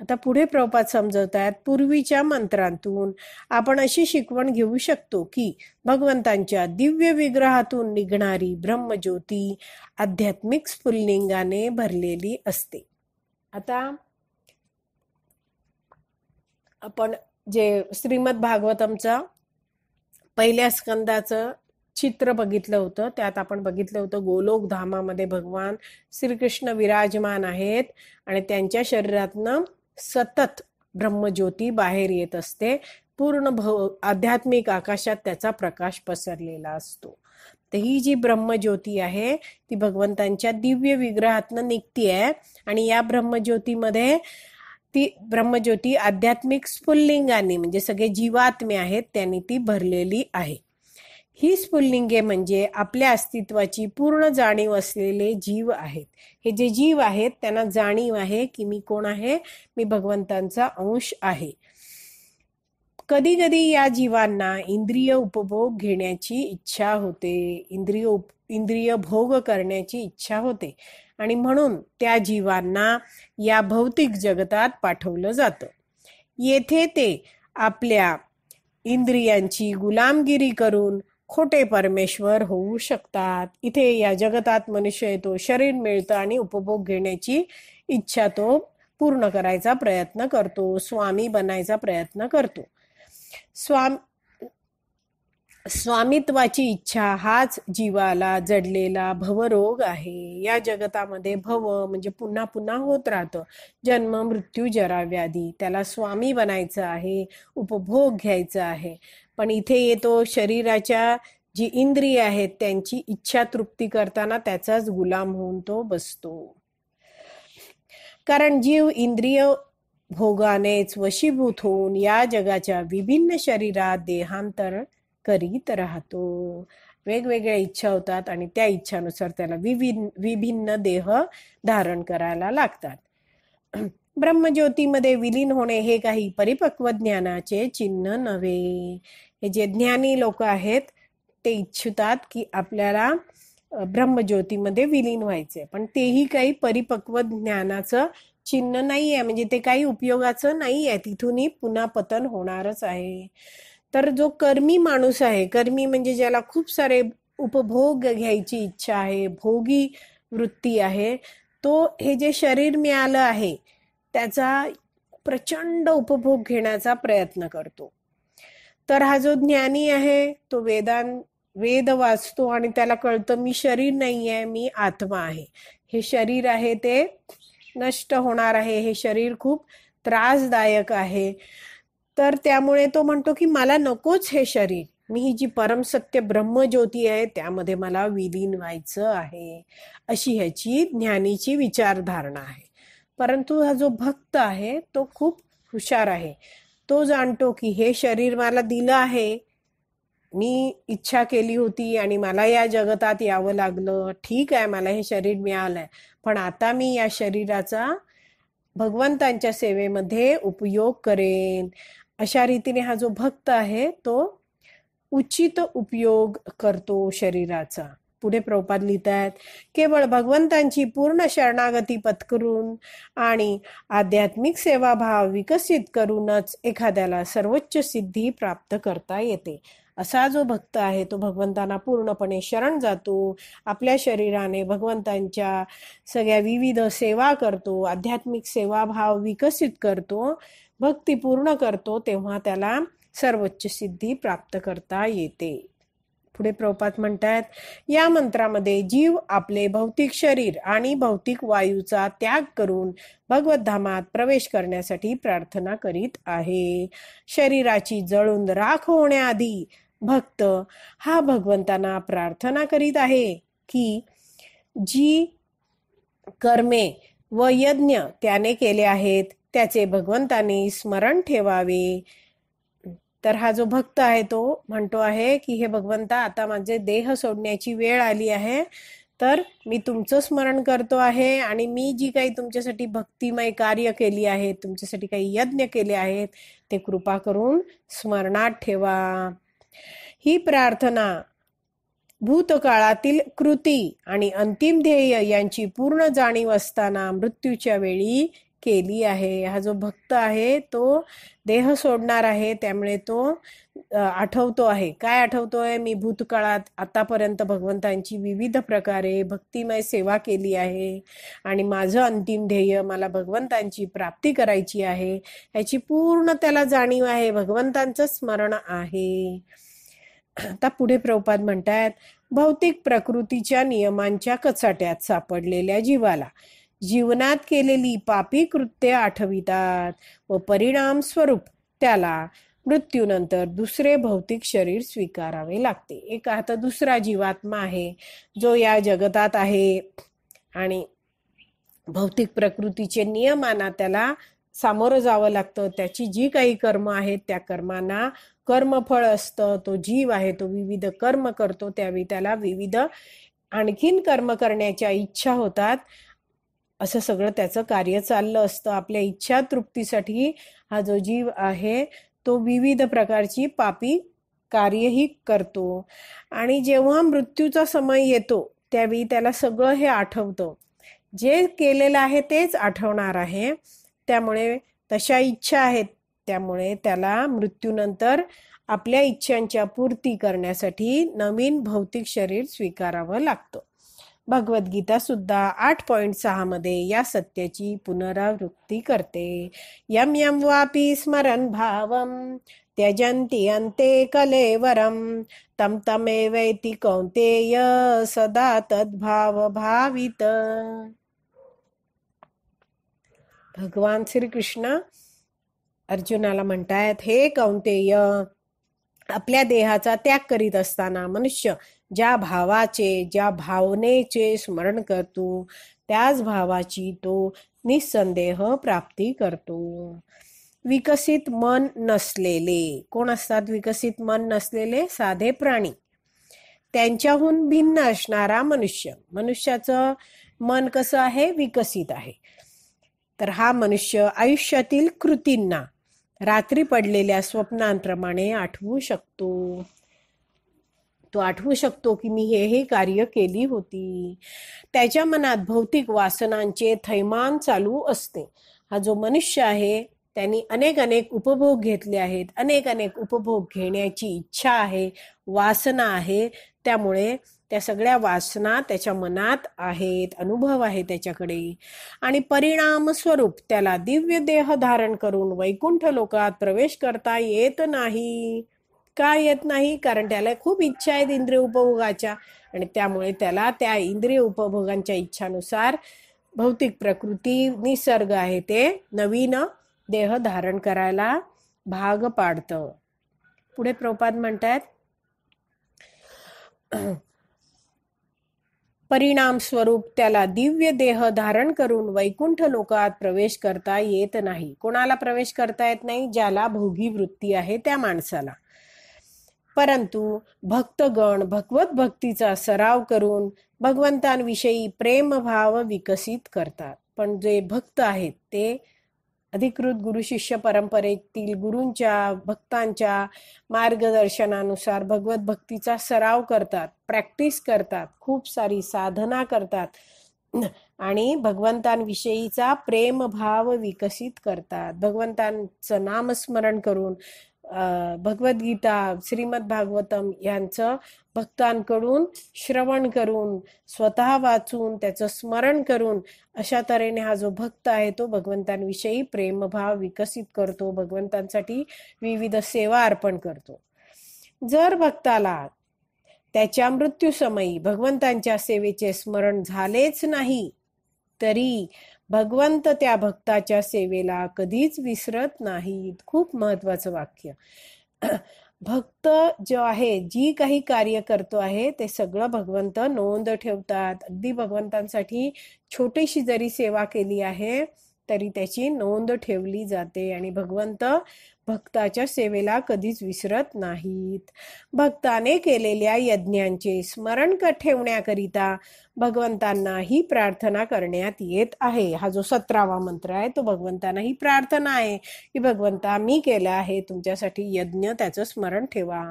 आता पुढे प्रपात समजवतायत पूर्वीच्या मंत्रांतून आपण अशी शिकवण घेऊ शकतो की भगवंतांच्या दिव्य विग्रहातून निघणारी ब्रह्मज्योती आध्यात्मिक स्फुल्लिंगाने भरलेली असते आता आपण जे श्रीमद भागवतमचं पहिल्या स्कंदाचं चित्र बघितलं होतं त्यात आपण बघितलं होतं गोलोक धामामध्ये भगवान श्रीकृष्ण विराजमान आहेत आणि त्यांच्या शरीरातनं सतत ब्रह्मज्योती बाहेर येत असते पूर्ण भव आध्यात्मिक आकाशात त्याचा प्रकाश पसरलेला असतो तर ही जी ब्रह्मज्योती आहे ती भगवंतांच्या दिव्य विग्रहातनं निघतीये आणि या ब्रह्मज्योतीमध्ये ती ब्रह्मज्योती आध्यात्मिक स्फुल्लिंगाने म्हणजे सगळे जीवात्मे आहेत त्यांनी ती भरलेली आहे ही स्फुल्लिंगे म्हणजे आपल्या अस्तित्वाची पूर्ण जाणीव असलेले जीव आहेत हे जे जीव आहेत त्यांना जाणीव आहे की मी कोण आहे मी भगवंतांचा अंश आहे कधी कधी या जीवांना इंद्रिय उपभोग घेण्याची इच्छा होते इंद्रिय उप इंद्रिय भोग करण्याची इच्छा होते आणि म्हणून त्या जीवांना या भौतिक जगतात पाठवलं जातं येथे ते आपल्या इंद्रियांची गुलामगिरी करून खोटे परमेश्वर होऊ शकतात इथे या जगतात मनुष्य येतो शरीर मिळतं आणि उपभोग घेण्याची इच्छा तो पूर्ण करायचा प्रयत्न करतो स्वामी बनायचा प्रयत्न करतो स्वामी स्वामित्वाची इच्छा हाच जीवाला जडलेला भवरोग आहे या जगतामध्ये भव म्हणजे पुन्हा पुन्हा होत राहतं जन्म मृत्यू जरा व्याधी त्याला स्वामी बनायचं आहे उपभोग घ्यायचा आहे पण इथे येतो शरीराच्या जी इंद्रिय आहेत त्यांची इच्छा तृप्ती करताना त्याचाच गुलाम होऊन तो बसतो कारण जीव इंद्रिय भोगानेच वशीभूत होऊन या जगाच्या विभिन्न शरीरात देहांतर करीत राहतो वेगवेगळ्या इच्छा होतात आणि त्या इच्छानुसार त्याला विभिन्न विभिन्न देह धारण करायला लागतात ब्रह्मज्योतीमध्ये विलीन होणे हे काही परिपक्व ज्ञानाचे चिन्ह नव्हे हे जे ज्ञानी लोक आहेत ते इच्छितात की आपल्याला ब्रह्मज्योतीमध्ये विलीन व्हायचे पण तेही काही परिपक्व ज्ञानाचं चिन्ह नाही आहे म्हणजे ते काही उपयोगाचं नाही आहे तिथूनही पुन्हा पतन होणारच आहे तर जो कर्मी माणूस आहे कर्मी म्हणजे ज्याला खूप सारे उपभोग घ्यायची इच्छा आहे भोगी वृत्ती आहे तो हे जे शरीर मिळालं आहे त्याचा प्रचंड उपभोग घेण्याचा प्रयत्न करतो तर हा जो ज्ञानी आहे तो वेदांत वेद वाचतो आणि त्याला कळतं मी शरीर नाही आहे मी आत्मा आहे हे शरीर आहे ते नष्ट होणार आहे हे शरीर खूप त्रासदायक आहे तर त्यामुळे तो म्हणतो की मला नकोच हे शरीर मी ही जी परमसत्य ब्रह्मज्योती आहे त्यामध्ये मला विलीन व्हायचं आहे अशी ह्याची ज्ञानीची विचारधारणा आहे परंतु हा जो भक्त आहे तो खूप हुशार आहे तो जाणतो की हे शरीर मला दिलं आहे मी इच्छा केली होती आणि मला या जगतात यावं लागलं ठीक आहे मला हे शरीर मिळालंय पण आता मी या शरीराचा भगवंतांच्या सेवेमध्ये उपयोग करेन अशा रीतीने हा जो भक्त आहे तो उचित उपयोग करतो शरीराचा पुढे प्रोपाद लिहित आहेत केवळ भगवंतांची पूर्ण शरणागती पत्करून आणि आध्यात्मिक सेवाभाव विकसित करूनच एखाद्याला सर्वोच्च सिद्धी प्राप्त करता येते असा जो भक्त आहे तो भगवंतांना पूर्णपणे शरण जातो आपल्या शरीराने भगवंतांच्या सगळ्या विविध सेवा करतो आध्यात्मिक सेवाभाव विकसित करतो भक्ती पूर्ण करतो तेव्हा त्याला सर्वोच्च सिद्धी प्राप्त करता येते पुढे प्रपात म्हणतात या मंत्रामध्ये जीव आपले भौतिक शरीर आणि भौतिक वायूचा त्याग करून भगवत धामात प्रवेश करण्यासाठी प्रार्थना करीत आहे शरीराची जळून राख होण्याआधी भक्त हा भगवंतांना प्रार्थना करीत आहे की जी कर्मे व यज्ञ त्याने केले आहेत त्याचे भगवंताने स्मरण ठेवावे तर हा जो भक्त आहे तो म्हणतो आहे की हे भगवंता आता माझे देह सोडण्याची वेळ आली आहे तर मी तुमचं स्मरण करतो आहे आणि मी जी काही तुमच्यासाठी भक्तिमय कार्य केली आहे तुमच्यासाठी काही यज्ञ केले आहेत ते कृपा करून स्मरणात ठेवा ही प्रार्थना भूतकाळातील कृती आणि अंतिम ध्येय यांची पूर्ण जाणीव असताना मृत्यूच्या वेळी केली आहे हा जो भक्त आहे तो देह सोडणार आहे त्यामुळे तो आठवतो आहे काय आठवतोय मी भूतकाळात आतापर्यंत भगवंतांची विविध प्रकारे भक्तिमय सेवा केली आहे आणि माझं अंतिम ध्येय मला भगवंतांची प्राप्ती करायची आहे याची पूर्ण त्याला जाणीव आहे भगवंतांचं स्मरण आहे आता पुढे प्रपात म्हणतात भौतिक प्रकृतीच्या नियमांच्या कचाट्यात सापडलेल्या जीवाला जीवनात केलेली पापी कृत्य आठवितात व परिणाम स्वरूप त्याला मृत्यूनंतर दुसरे भौतिक शरीर स्वीकारावे लागते एक आता दुसरा जीवात्मा आहे जो या जगतात आहे आणि भौतिक प्रकृतीचे नियमांना त्याला सामोरं जावं लागतं त्याची जी काही कर्म आहेत त्या कर्मांना कर्मफळ असतं तो जीव आहे तो विविध कर्म करतो त्यावेळी त्याला विविध आणखीन कर्म करण्याच्या इच्छा होतात असं सगळं त्याचं कार्य चाललं असतं आपल्या इच्छा तृप्तीसाठी हा जो जीव आहे तो विविध प्रकारची पापी कार्यही करतो आणि जेव्हा मृत्यूचा समय येतो त्यावेळी त्याला सगळं हे आठवतं जे केलेलं आहे तेच आठवणार आहे त्यामुळे तशा इच्छा आहेत त्यामुळे त्याला मृत्यूनंतर आपल्या इच्छांच्या पूर्ती करण्यासाठी नवीन भौतिक शरीर स्वीकारावं लागतं भगवद्गीता सुद्धा आठ पॉईंट मध्ये या सत्याची पुनरावृत्ती करते यम यम वापी स्मरण भावम अंते अन्ते तम तमे वैती कौन्तेय सदा तद्भाव भावित भगवान कृष्ण अर्जुनाला म्हणतायत हे कौंतेय आपल्या देहाचा त्याग करीत असताना मनुष्य ज्या भावाचे ज्या भावनेचे स्मरण करतो त्याच भावाची तो निसंदेह प्राप्ती करतो विकसित मन नसलेले कोण असतात विकसित मन नसलेले साधे प्राणी त्यांच्याहून भिन्न असणारा मनुष्य मनुष्याचं मन कसं आहे विकसित आहे तर हा मनुष्य आयुष्यातील कृतींना रात्री पडलेल्या स्वप्नांप्रमाणे आठवू शकतो तो आठवू शकतो की मी हे हे कार्य केली होती त्याच्या मनात भौतिक वासनांचे थैमान चालू असते हा जो मनुष्य आहे त्यांनी अनेक अनेक उपभोग घेतले आहेत अनेक अनेक उपभोग घेण्याची इच्छा आहे वासना आहे त्यामुळे त्या सगळ्या वासना त्याच्या मनात आहेत अनुभव आहे त्याच्याकडे आणि परिणाम स्वरूप त्याला दिव्य देह धारण करून वैकुंठ लोकात प्रवेश करता येत नाही का येत नाही कारण त्याला खूप इच्छा आहेत इंद्रिय उपभोगाच्या आणि त्यामुळे त्याला त्या इंद्रिय उपभोगांच्या इच्छानुसार भौतिक प्रकृती निसर्ग आहे ते नवीन देह धारण करायला भाग पाडत पुढे प्रपाद म्हणतात परिणाम स्वरूप त्याला दिव्य देह धारण करून वैकुंठ लोकात प्रवेश करता येत नाही कोणाला प्रवेश करता येत नाही ज्याला भोगी वृत्ती आहे त्या माणसाला परंतु भक्तगण भगवत भक्तीचा सराव करून भगवंतांविषयी प्रेमभाव विकसित करतात पण जे भक्त आहेत ते अधिकृत गुरु शिष्य परंपरेतील गुरूंच्या भक्तांच्या मार्गदर्शनानुसार भगवत भक्तीचा सराव करतात प्रॅक्टिस करतात खूप सारी साधना करतात आणि भगवंतांविषयीचा प्रेमभाव विकसित करतात भगवंतांचं नामस्मरण करून भगवद्गीता श्रीमद भागवतम यांचं भक्तांकडून श्रवण करून स्वतः वाचून त्याचं स्मरण करून अशा तऱ्हेने हा जो भक्त आहे तो भगवंतांविषयी प्रेमभाव विकसित करतो भगवंतांसाठी विविध सेवा अर्पण करतो जर भक्ताला त्याच्या मृत्यूसमयी भगवंतांच्या सेवेचे स्मरण झालेच नाही तरी भगवंत त्या भक्ताच्या सेवेला कधीच विसरत नाहीत खूप महत्वाचं वाक्य भक्त जो आहे जी काही कार्य करतो आहे ते सगळं भगवंत नोंद ठेवतात अगदी भगवंतांसाठी छोटीशी जरी सेवा केली आहे तरी त्याची नोंद ठेवली जाते आणि भगवंत भक्ताच्या सेवेला कधीच विसरत नाहीत भक्ताने केलेल्या यज्ञांचे स्मरण ठेवण्याकरिता भगवंतांना ही प्रार्थना करण्यात येत आहे हा जो सतरावा मंत्र आहे तो भगवंतांना ही प्रार्थना आहे की भगवंता मी केला आहे तुमच्यासाठी यज्ञ त्याचं स्मरण ठेवा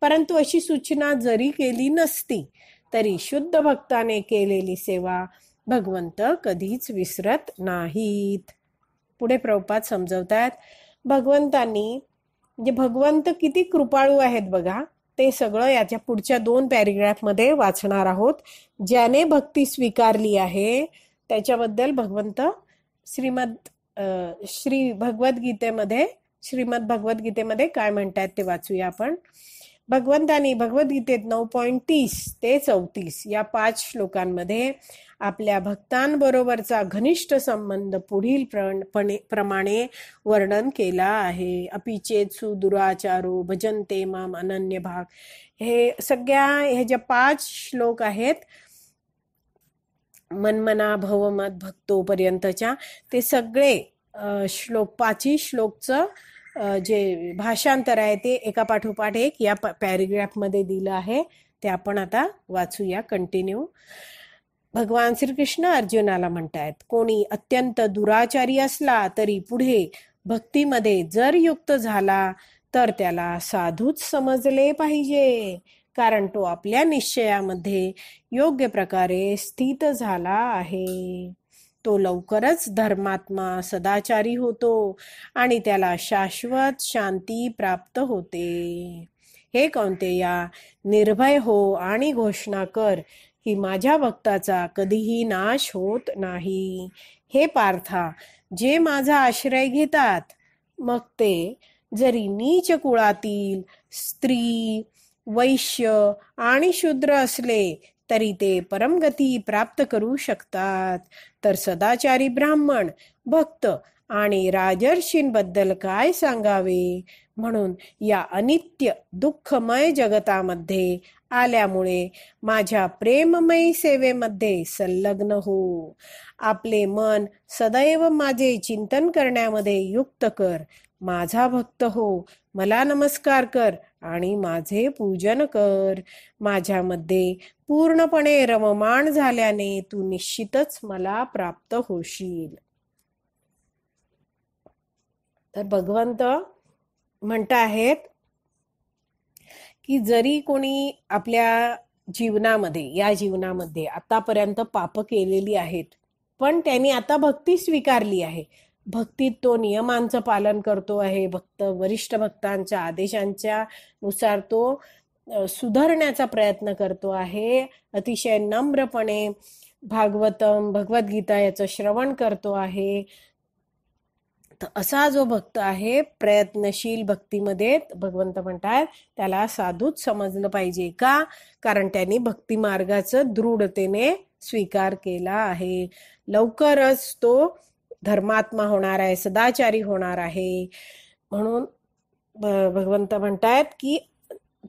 परंतु अशी सूचना जरी केली नसती तरी शुद्ध भक्ताने केलेली सेवा भगवंत कधीच विसरत नाहीत पुढे प्रौपात समजवतात भगवंतांनी जे भगवंत किती कृपाळू आहेत बघा ते सगळं याच्या पुढच्या दोन पॅरेग्राफमध्ये वाचणार आहोत ज्याने भक्ती स्वीकारली आहे त्याच्याबद्दल भगवंत श्रीमद श्री भगवद्गीतेमध्ये श्रीमद भगवद्गीतेमध्ये काय म्हणतात ते वाचूया आपण भगवंतानी भगवद्गीतेत नऊ पॉईंट तीस ते चौतीस या पाच श्लोकांमध्ये आपल्या भक्तांबरोबरचा घनिष्ठ संबंध पुढील प्रमाणे वर्णन केला आहे अपिचेत्सु दुराचारो भजनते माम अनन्य भाग हे सगळ्या हे ज्या पाच श्लोक आहेत मनमना भवमत भक्तोपर्यंतच्या ते सगळे श्लोक पाचही श्लोकचं जे भाषांतर आहे ते एका पाठोपाठ एक या पॅरेग्राफमध्ये दिलं आहे ते आपण आता वाचूया कंटिन्यू भगवान श्रीकृष्ण अर्जुनाला म्हणतायत कोणी अत्यंत दुराचारी असला तरी पुढे भक्तीमध्ये जर युक्त झाला तर त्याला साधूच समजले पाहिजे कारण तो आपल्या निश्चयामध्ये योग्य प्रकारे स्थित झाला आहे तो लवकरच धर्मात्मा सदाचारी होतो आणि त्याला शाश्वत शांती प्राप्त होते हे या निर्भय हो आणि घोषणा कर की माझ्या भक्ताचा कधीही नाश होत नाही हे पार्था जे माझा आश्रय घेतात मग ते जरी नीच कुळातील स्त्री वैश्य आणि शूद्र असले तरी ते परमगती प्राप्त करू शकतात तर सदाचारी ब्राह्मण भक्त आणि राजर्षींबद्दल काय सांगावे म्हणून या अनित्य दुःखमय जगतामध्ये आल्यामुळे माझ्या प्रेममय सेवेमध्ये संलग्न हो आपले मन सदैव माझे चिंतन करण्यामध्ये युक्त कर माझा भक्त हो मला नमस्कार कर आणि माझे पूजन कर माझ्यामध्ये पूर्णपणे रममाण झाल्याने तू निश्चितच मला प्राप्त होशील तर भगवंत म्हणत आहेत की जरी कोणी आपल्या जीवनामध्ये या जीवनामध्ये आतापर्यंत पाप केलेली आहेत पण त्यांनी आता भक्ती स्वीकारली आहे भक्तीत तो नियमांचं पालन करतो आहे भक्त वरिष्ठ भक्तांच्या आदेशांच्या नुसार तो सुधारण्याचा प्रयत्न करतो आहे अतिशय नम्रपणे भागवतम भगवद्गीता याचं श्रवण करतो आहे तर असा जो भक्त आहे प्रयत्नशील भक्तीमध्ये भगवंत म्हणतात त्याला साधूच समजलं पाहिजे का कारण त्यांनी भक्ती मार्गाचं दृढतेने स्वीकार केला आहे लवकरच तो धर्मात्मा होणार आहे सदाचारी होणार आहे म्हणून भगवंत म्हणतायत की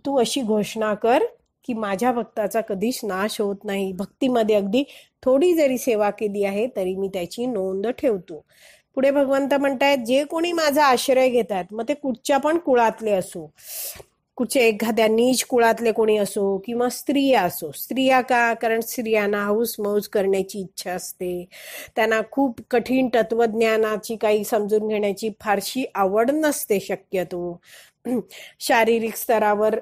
तू अशी घोषणा कर की माझ्या भक्ताचा कधीच नाश होत नाही भक्तीमध्ये अगदी थोडी जरी सेवा केली आहे तरी मी त्याची नोंद ठेवतो पुढे भगवंत म्हणतायत जे कोणी माझा आश्रय घेतात मग ते कुठच्या पण कुळातले असो कुठच्या एखाद्या नीच कुळातले कोणी असो किंवा स्त्रिया असो स्त्रिया का कारण स्त्रियांना हाऊस मौज करण्याची इच्छा असते त्यांना खूप कठीण तत्वज्ञानाची काही समजून घेण्याची फारशी आवड नसते शक्यतो शारीरिक स्तरावर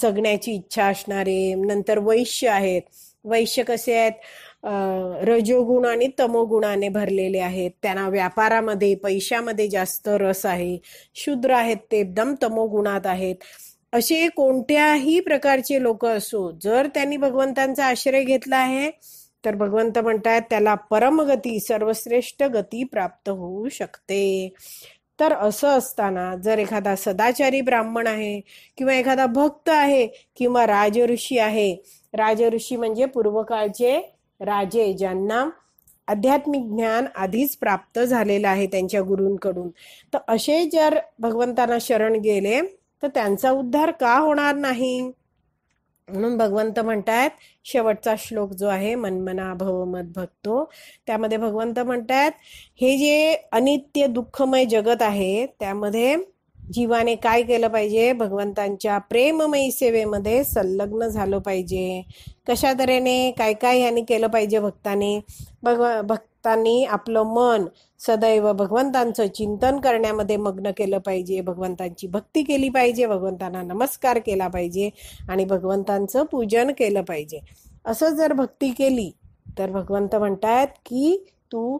जगण्याची इच्छा असणारे नंतर वैश्य आहेत वैश्य कसे आहेत रजोगुण आणि तमोगुणाने भरलेले आहेत त्यांना व्यापारामध्ये पैशामध्ये जास्त रस आहे शूद्र आहेत ते एकदम तमोगुणात आहेत असे कोणत्याही प्रकारचे लोक असो जर त्यांनी भगवंतांचा आश्रय घेतला आहे तर भगवंत म्हणतात त्याला परमगती सर्वश्रेष्ठ गती प्राप्त होऊ शकते तर असं असताना जर एखादा सदाचारी ब्राह्मण आहे किंवा एखादा भक्त आहे किंवा राजऋषी आहे राजऋषी म्हणजे पूर्वकाळचे राजे ज्यांना आध्यात्मिक ज्ञान आधीच प्राप्त झालेलं आहे त्यांच्या गुरूंकडून तर असे जर भगवंतांना शरण गेले तर त्यांचा उद्धार का होणार नाही म्हणून भगवंत म्हणतायत शेवटचा श्लोक जो आहे मनमना भव मत भक्तो त्यामध्ये भगवंत म्हणतायत हे जे अनित्य दुःखमय जगत आहे त्यामध्ये जीवाने काय केलं पाहिजे भगवंतांच्या प्रेममयी सेवेमध्ये संलग्न झालं पाहिजे कशा तऱ्हेने काय काय यांनी केलं पाहिजे भक्ताने भगव भक्तांनी आपलं मन सदैव भगवंतांचं चिंतन करण्यामध्ये मग्न केलं पाहिजे भगवंतांची भक्ती केली पाहिजे भगवंतांना नमस्कार केला पाहिजे आणि भगवंतांचं पूजन केलं पाहिजे असं जर भक्ती केली तर भगवंत म्हणतायत की तू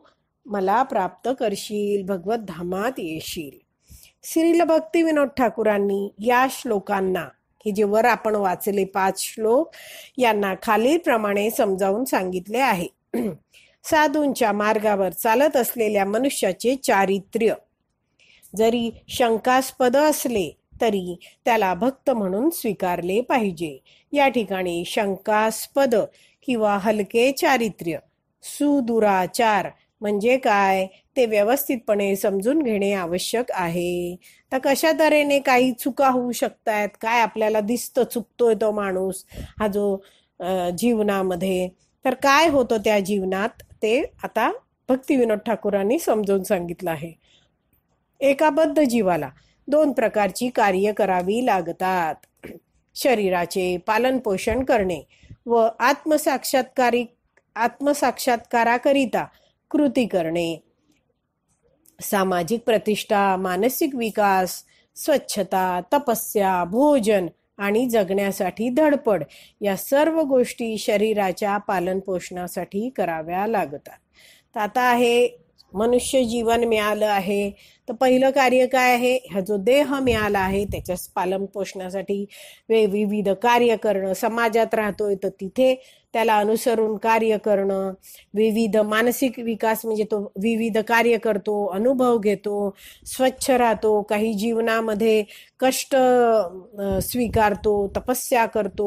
मला प्राप्त करशील भगवत धामात येशील श्रील भक्ती विनोद ठाकूरांनी या श्लोकांना की जे वर आपण वाचले पाच श्लोक यांना प्रमाणे समजावून सांगितले आहे साधूंच्या मार्गावर चालत असलेल्या मनुष्याचे चारित्र्य जरी शंकास्पद असले तरी त्याला भक्त म्हणून स्वीकारले पाहिजे या ठिकाणी शंकास्पद किंवा हलके चारित्र्य सुदुराचार म्हणजे काय ते व्यवस्थितपणे समजून घेणे आवश्यक आहे तर कशा तऱ्हेने काही चुका होऊ शकतात काय आपल्याला दिसतं चुकतोय तो माणूस हा जो जीवनामध्ये तर काय होतं त्या जीवनात ते आता भक्ती विनोद ठाकूरांनी समजून सांगितलं आहे एकाबद्ध जीवाला दोन प्रकारची कार्य करावी लागतात शरीराचे पालन पोषण करणे व आत्मसाक्षात्कारी आत्मसाक्षात्काराकरिता कृती करणे सामाजिक प्रतिष्ठा मानसिक विकास स्वच्छता तपस्या भोजन आणि जगण्यासाठी धडपड या सर्व गोष्टी शरीराच्या पालन पोषणासाठी कराव्या लागतात तर आता आहे मनुष्य जीवन मिळालं आहे तर पहिलं कार्य काय आहे हा जो देह मिळाला आहे त्याच्या पालन पोषणासाठी विविध कार्य करणं समाजात राहतोय तर तिथे त्याला अनुसरून कार्य करणं विविध मानसिक विकास म्हणजे तो विविध कार्य करतो अनुभव घेतो स्वच्छ राहतो काही जीवनामध्ये कष्ट स्वीकारतो तपस्या करतो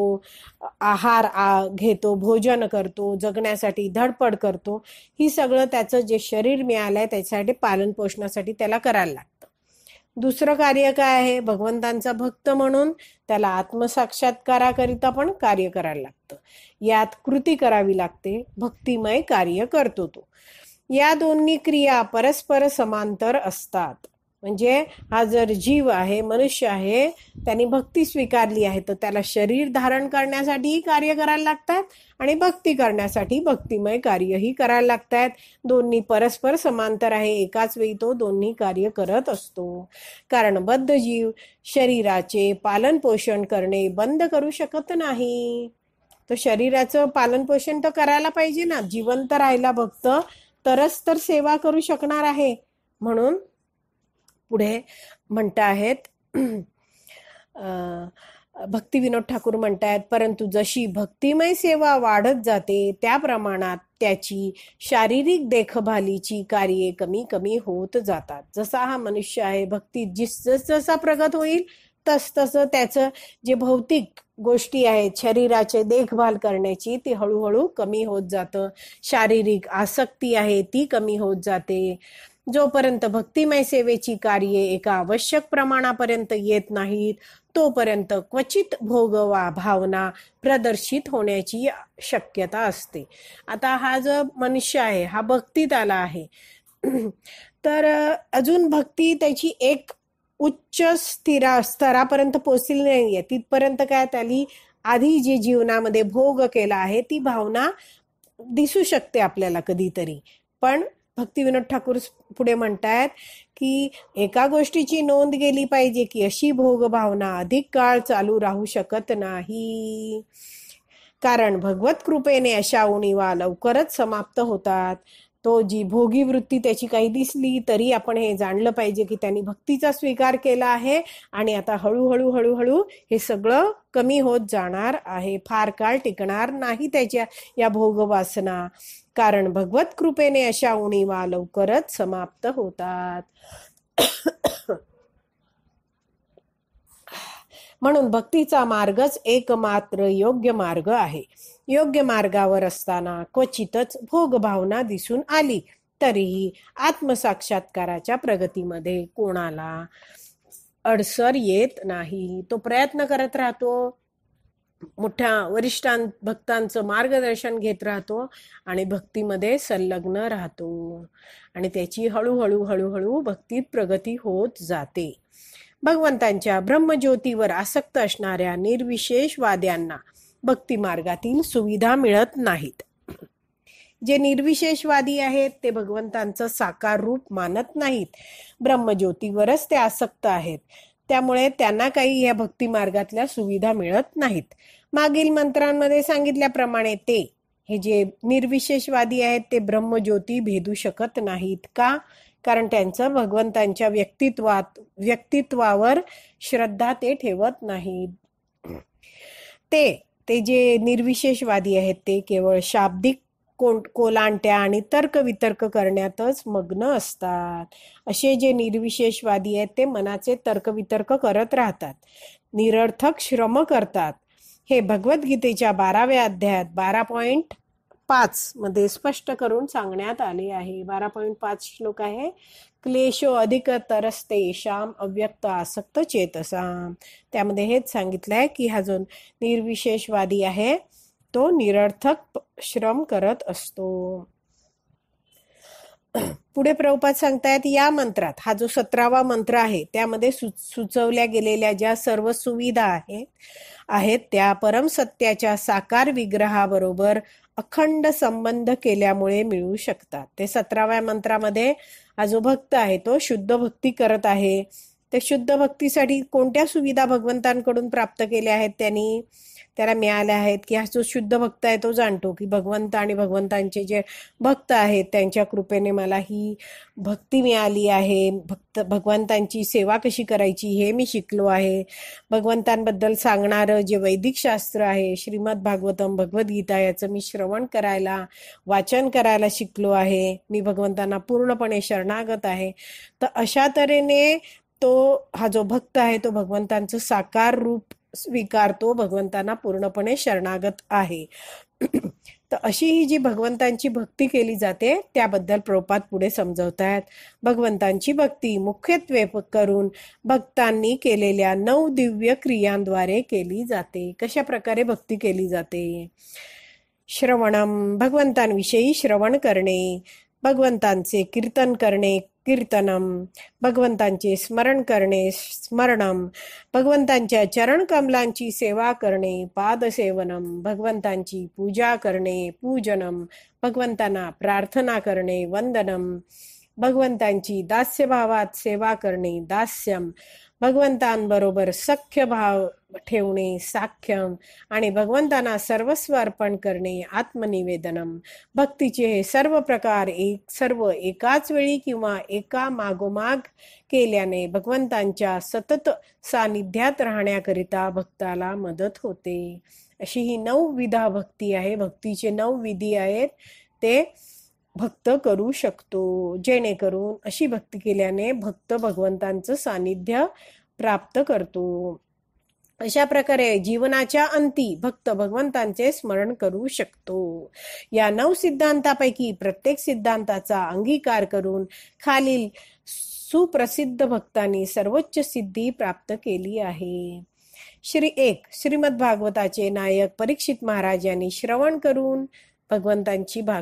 आहार आ घेतो भोजन करतो जगण्यासाठी धडपड करतो ही सगळं त्याचं जे शरीर मिळालंय त्याच्यासाठी पालन पोषणासाठी त्याला करायला लागतं दुसरं कार्य काय आहे भगवंतांचा भक्त म्हणून त्याला आत्मसाक्षात्काराकरिता पण कार्य करायला लागतं यात कृती करावी लागते भक्तिमय कार्य करतो तो या दोन्ही क्रिया परस्पर समांतर असतात म्हणजे हा जर जीव आहे मनुष्य आहे त्यांनी भक्ती स्वीकारली आहे तर त्याला शरीर धारण करण्यासाठीही कार्य करायला लागतात आणि भक्ती करण्यासाठी भक्तिमय कार्यही करायला लागतात दोन्ही परस्पर समांतर आहे एकाच वेळी तो दोन्ही कार्य करत असतो कारण बद्ध जीव शरीराचे पालन पोषण करणे बंद करू शकत नाही तर शरीराचं पालन पोषण तर करायला पाहिजे ना जिवंत राहायला भक्त तरच तर सेवा करू शकणार आहे म्हणून पुढे म्हणत आहेत भक्ती विनोद ठाकूर आहेत परंतु जशी भक्तिमय सेवा वाढत जाते त्या प्रमाणात त्याची शारीरिक देखभालीची कार्ये कमी कमी होत जातात जसा हा मनुष्य आहे भक्ती जिस जसा प्रगत होईल तस तसं त्याचं जे भौतिक गोष्टी आहेत शरीराचे देखभाल करण्याची ती हळूहळू कमी होत जातं शारीरिक आसक्ती आहे ती कमी होत जाते जोपर्यंत भक्तिमय सेवेची कार्ये एका आवश्यक प्रमाणापर्यंत येत नाहीत तोपर्यंत क्वचित भोगवा भावना प्रदर्शित होण्याची शक्यता असते आता हा जो मनुष्य आहे हा भक्तीत आला आहे तर अजून भक्ती त्याची एक उच्च स्थिरा स्तरापर्यंत पोचलेली नाहीये तिथपर्यंत काय त्याली आधी जी जीवनामध्ये भोग केला आहे ती भावना दिसू शकते आपल्याला कधीतरी पण भक्ती विनोद ठाकूर पुढे म्हणतायत की एका गोष्टीची नोंद गेली पाहिजे की अशी भोग भावना अधिक काळ चालू राहू शकत नाही कारण भगवत कृपेने अशा उणीवा लवकरच समाप्त होतात तो जी भोगी वृत्ती त्याची काही दिसली तरी आपण हे जाणलं पाहिजे की त्यांनी भक्तीचा स्वीकार केला आहे आणि आता हळूहळू हळूहळू हे सगळं कमी होत जाणार आहे फार काळ टिकणार नाही त्याच्या या भोगवासना कारण भगवत कृपेने अशा उणीवा लवकरच समाप्त होतात म्हणून भक्तीचा मार्गच एकमात्र योग्य मार्ग आहे योग्य मार्गावर असताना क्वचितच भोगभावना दिसून आली तरीही आत्मसाक्षात्काराच्या प्रगतीमध्ये कोणाला अडसर येत नाही तो प्रयत्न करत राहतो मोठ्या वरिष्ठां भक्तांचं मार्गदर्शन घेत राहतो आणि भक्तीमध्ये संलग्न राहतो आणि त्याची हळूहळू हळूहळू भक्तीत प्रगती होत जाते भगवंतांच्या ब्रह्मज्योतीवर आसक्त असणाऱ्या निर्विशेषवाद्यांना मार्गातील सुविधा मिळत नाहीत जे निर्विशेषवादी आहेत ते भगवंतांचं साकार रूप मानत नाहीत ब्रह्मज्योतीवरच ते आसक्त आहेत त्यामुळे त्यांना काही या भक्ती मार्गातल्या सुविधा मिळत नाहीत मागील मंत्रांमध्ये सांगितल्याप्रमाणे ते हे जे निर्विशेषवादी आहेत ते ब्रह्मज्योती भेदू शकत नाहीत का कारण त्यांचं भगवंतांच्या व्यक्तित्वात व्यक्तित्वावर श्रद्धा ते ठेवत नाहीत ते ते जे निर्विशेषवादी आहेत ते केवळ शाब्दिक कोण कोलांट्या आणि तर्कवितर्क करण्यातच मग्न असतात असे जे निर्विशेषवादी आहेत ते मनाचे तर्कवितर्क करत राहतात निरर्थक श्रम करतात हे भगवद्गीतेच्या बाराव्या अध्यायात बारा पॉईंट पाच मध्ये स्पष्ट करून सांगण्यात आले आहे बारा पॉईंट पाच श्लोक आहे क्लेशो अधिक तरसते शाम अव्यक्त आसक्त चेतसाम त्यामध्ये हेच सांगितलंय आहे की हा जो निर्विशेषवादी आहे तो निरर्थक श्रम करत असतो पुढे प्रभुपात सांगतायत या मंत्रात हा जो सतरावा मंत्र आहे त्यामध्ये सुचवल्या गेलेल्या ज्या सर्व सुविधा आहेत आहेत त्या परमसत्याच्या साकार विग्रहाबरोबर अखंड संबंध केल्यामुळे मिळू शकतात ते सतराव्या मंत्रामध्ये हा जो भक्त आहे तो शुद्ध भक्ती करत आहे ते शुद्ध भक्तीसाठी कोणत्या सुविधा भगवंतांकडून प्राप्त केल्या आहेत त्यांनी त्याला मिळाल्या आहेत की हा जो शुद्ध भक्त आहे तो जाणतो की भगवंत आणि भगवंतांचे जे भक्त आहेत त्यांच्या कृपेने मला ही भक्ती मिळाली आहे भक्त भगवंतांची सेवा कशी करायची हे मी शिकलो आहे भगवंतांबद्दल सांगणारं जे वैदिक शास्त्र आहे श्रीमद भागवतम भगवद्गीता याचं मी श्रवण करायला वाचन करायला शिकलो आहे मी भगवंतांना पूर्णपणे शरणागत आहे तर अशा तऱ्हेने तो हा जो भक्त आहे तो भगवंतांचं साकार रूप स्वीकारतो भगवंतांना पूर्णपणे शरणागत आहे तर अशी ही जी भगवंतांची भक्ती केली जाते त्याबद्दल प्रोपात पुढे समजवतायत भगवंतांची भक्ती मुख्यत्वे करून भक्तांनी केलेल्या नऊ दिव्य क्रियांद्वारे केली जाते कशा प्रकारे भक्ती केली जाते श्रवणम भगवंतांविषयी श्रवण करणे भगवंतांचे कीर्तन करणे कीर्तनम भगवंतांचे स्मरण करणे स्मरणम भगवंतांच्या चरण कमलांची सेवा करणे पादसेवनम भगवंतांची पूजा करणे पूजनम भगवंतांना प्रार्थना करणे वंदनम भगवंतांची दास्यभावात सेवा करणे दास्यम भगवंतांबरोबर सख्य भाव ठेवणे साख्यम आणि भगवंतांना सर्वस्व अर्पण करणे आत्मनिवेदनम भक्तीचे हे सर्व प्रकार एक सर्व एकाच वेळी किंवा एका मागोमाग केल्याने भगवंतांच्या सतत सानिध्यात राहण्याकरिता भक्ताला मदत होते अशी ही नऊ विधा भक्ती आहे भक्तीचे नऊ विधी आहेत ते भक्त करू शकतो जेणेकरून अशी भक्ती केल्याने भक्त भगवंतांचं सानिध्य प्राप्त करतो अशा प्रकारे जीवनाच्या अंती भक्त भगवंतांचे स्मरण करू शकतो या नऊ सिद्धांतापैकी प्रत्येक सिद्धांताचा अंगीकार करून खालील सुप्रसिद्ध भक्तांनी सर्वोच्च सिद्धी प्राप्त केली आहे श्री एक श्रीमद भागवताचे नायक परीक्षित महाराज यांनी श्रवण करून भगवंतांची भाग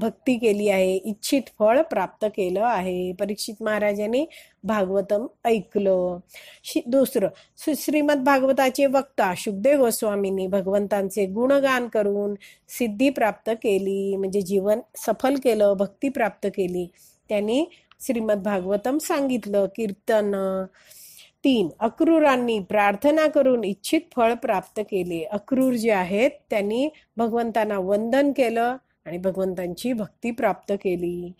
भक्ती केली आहे इच्छित फळ प्राप्त केलं आहे परीक्षित महाराजांनी भागवतम ऐकलं दुसरं श्रीमद भागवताचे वक्ता शुभदेव गोस्वामींनी भगवंतांचे गुणगान करून सिद्धी प्राप्त केली म्हणजे जीवन सफल केलं भक्ती प्राप्त केली त्यांनी श्रीमद भागवतम सांगितलं कीर्तन तीन अक्रूरांनी प्रार्थना करून इच्छित फळ प्राप्त केले अक्रूर जे आहेत त्यांनी भगवंतांना वंदन केलं आणि भगवंतांची भक्ती प्राप्त केली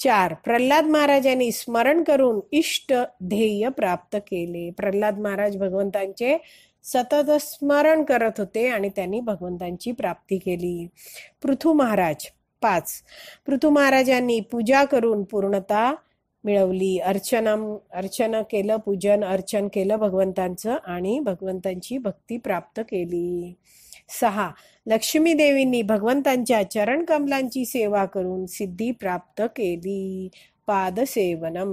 चार प्रल्हाद महाराजांनी स्मरण करून इष्ट ध्येय प्राप्त केले प्रल्हाद महाराज भगवंतांचे सतत स्मरण करत होते आणि त्यांनी भगवंतांची प्राप्ती केली पृथू महाराज पाच पृथू महाराजांनी पूजा करून पूर्णता मिळवली अर्चना अर्चना केलं पूजन अर्चन केलं भगवंतांचं आणि भगवंतांची भक्ती प्राप्त केली सहा लक्ष्मी देवींनी भगवंतांच्या चरण कमलांची सेवा करून सिद्धी प्राप्त केली पादसेवनम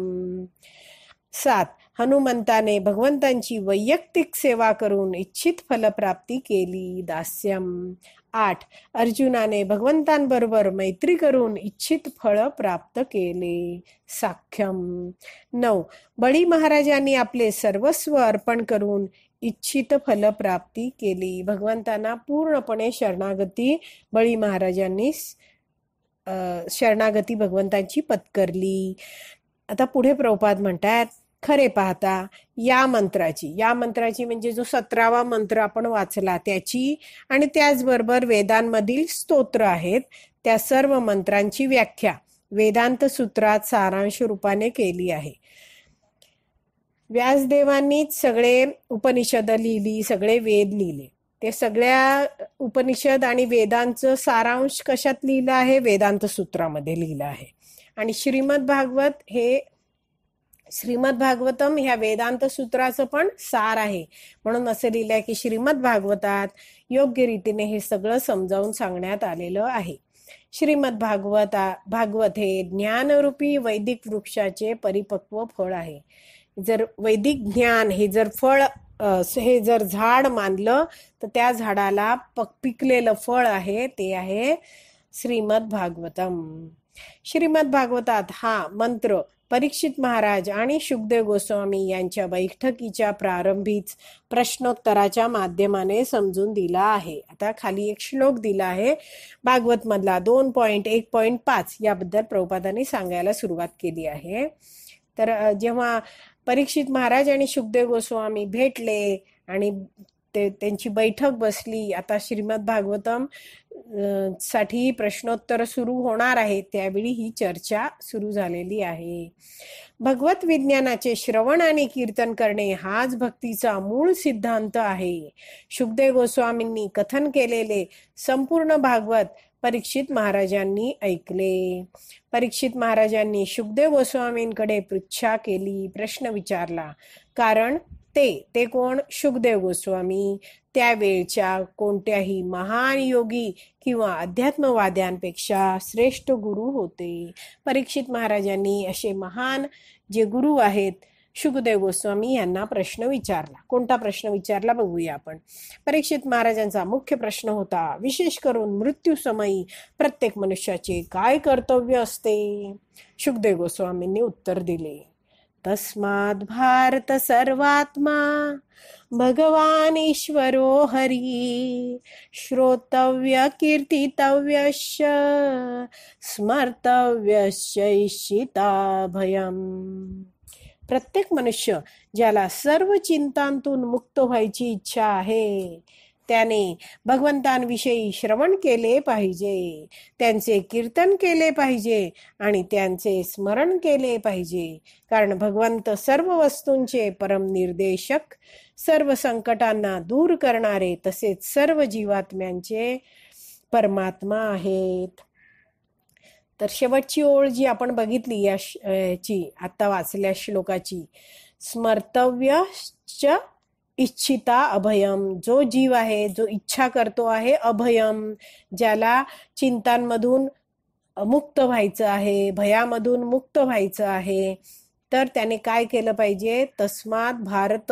सात हनुमंताने भगवंतांची वैयक्तिक सेवा करून इच्छित फलप्राप्ती केली दास्यम आठ अर्जुनाने भगवंतांबरोबर मैत्री करून इच्छित फळ प्राप्त केले साख्यम नऊ बळी महाराजांनी आपले सर्वस्व अर्पण करून इच्छित फलप्राप्ती केली भगवंतांना पूर्णपणे शरणागती बळी महाराजांनी शरणागती भगवंतांची पत्करली आता पुढे प्रभुपाद म्हणतात खरे पाहता या मंत्राची या मंत्राची म्हणजे जो सतरावा मंत्र आपण वाचला त्याची आणि त्याचबरोबर वेदांमधील स्तोत्र आहेत त्या सर्व मंत्रांची व्याख्या वेदांत सूत्रात सारांश रूपाने केली आहे व्यासदेवांनीच सगळे उपनिषद लिहिली सगळे वेद लिहिले ते सगळ्या उपनिषद आणि वेदांचं सारांश कशात लिहिलं आहे वेदांत सूत्रामध्ये लिहिलं आहे आणि श्रीमद भागवत हे श्रीमद भागवतम ह्या वेदांत सूत्राचं पण सार आहे म्हणून असं लिहिलं आहे की श्रीमद भागवतात योग्य रीतीने हे सगळं समजावून सांगण्यात आलेलं आहे श्रीमद भागवता भागवत हे ज्ञानरूपी वैदिक वृक्षाचे परिपक्व फळ आहे जर वैदिक ज्ञान हे जर फळ हे जर झाड मानलं तर त्या झाडाला पक पिकलेलं फळ आहे ते आहे श्रीमद भागवतम श्रीमद भागवतात हा मंत्र परीक्षित महाराज आणि शुकदेव गोस्वामी यांच्या बैठकीच्या प्रारंभीच प्रश्नोत्तराच्या माध्यमाने समजून दिला आहे आता खाली एक श्लोक दिला आहे भागवत मधला दोन पॉइंट एक पॉइंट पाच याबद्दल प्रभुपादांनी सांगायला सुरुवात केली आहे तर जेव्हा परीक्षित महाराज आणि शुभदेव गोस्वामी भेटले आणि ते त्यांची बैठक बसली आता श्रीमद भागवतम साठी प्रश्नोत्तर सुरू होणार आहे त्यावेळी ही चर्चा सुरू झालेली आहे भगवत विज्ञानाचे श्रवण आणि कीर्तन करणे हाच भक्तीचा मूळ सिद्धांत आहे शुभदेव गोस्वामींनी कथन केलेले संपूर्ण भागवत परीक्षित महाराजांनी ऐकले परीक्षित महाराजांनी सुखदेव गोस्वामींकडे पृच्छा केली प्रश्न विचारला कारण ते ते कोण सुखदेव गोस्वामी त्यावेळच्या कोणत्याही महान योगी किंवा अध्यात्मवाद्यांपेक्षा श्रेष्ठ गुरु होते परीक्षित महाराजांनी असे महान जे गुरु आहेत शुभदेव गोस्वामी यांना प्रश्न विचारला कोणता प्रश्न विचारला बघूया आपण परीक्षित महाराजांचा मुख्य प्रश्न होता विशेष करून मृत्यूसमयी प्रत्येक मनुष्याचे काय कर्तव्य असते शुकदेव गोस्वामींनी उत्तर दिले तस्मात् भारत सर्वात्मा भगवान ईश्वरो हरी श्रोतव्य कीर्तितव्य स्मर्तव्य प्रत्येक मनुष्य ज्याला सर्व चिंतांतून मुक्त व्हायची इच्छा आहे त्याने भगवंतांविषयी श्रवण केले पाहिजे त्यांचे कीर्तन केले पाहिजे आणि त्यांचे स्मरण केले पाहिजे कारण भगवंत सर्व वस्तूंचे परम निर्देशक सर्व संकटांना दूर करणारे तसेच सर्व जीवात्म्यांचे परमात्मा आहेत तर शेवटची ओळ जी आपण बघितली या आता आत्ता वाचल्या श्लोकाची स्मर्तव्य इच्छिता अभयम जो जीव आहे जो इच्छा करतो आहे अभयम ज्याला चिंतांमधून मुक्त व्हायचं आहे भयामधून मुक्त व्हायचं आहे तर त्याने काय केलं पाहिजे तस्मात भारत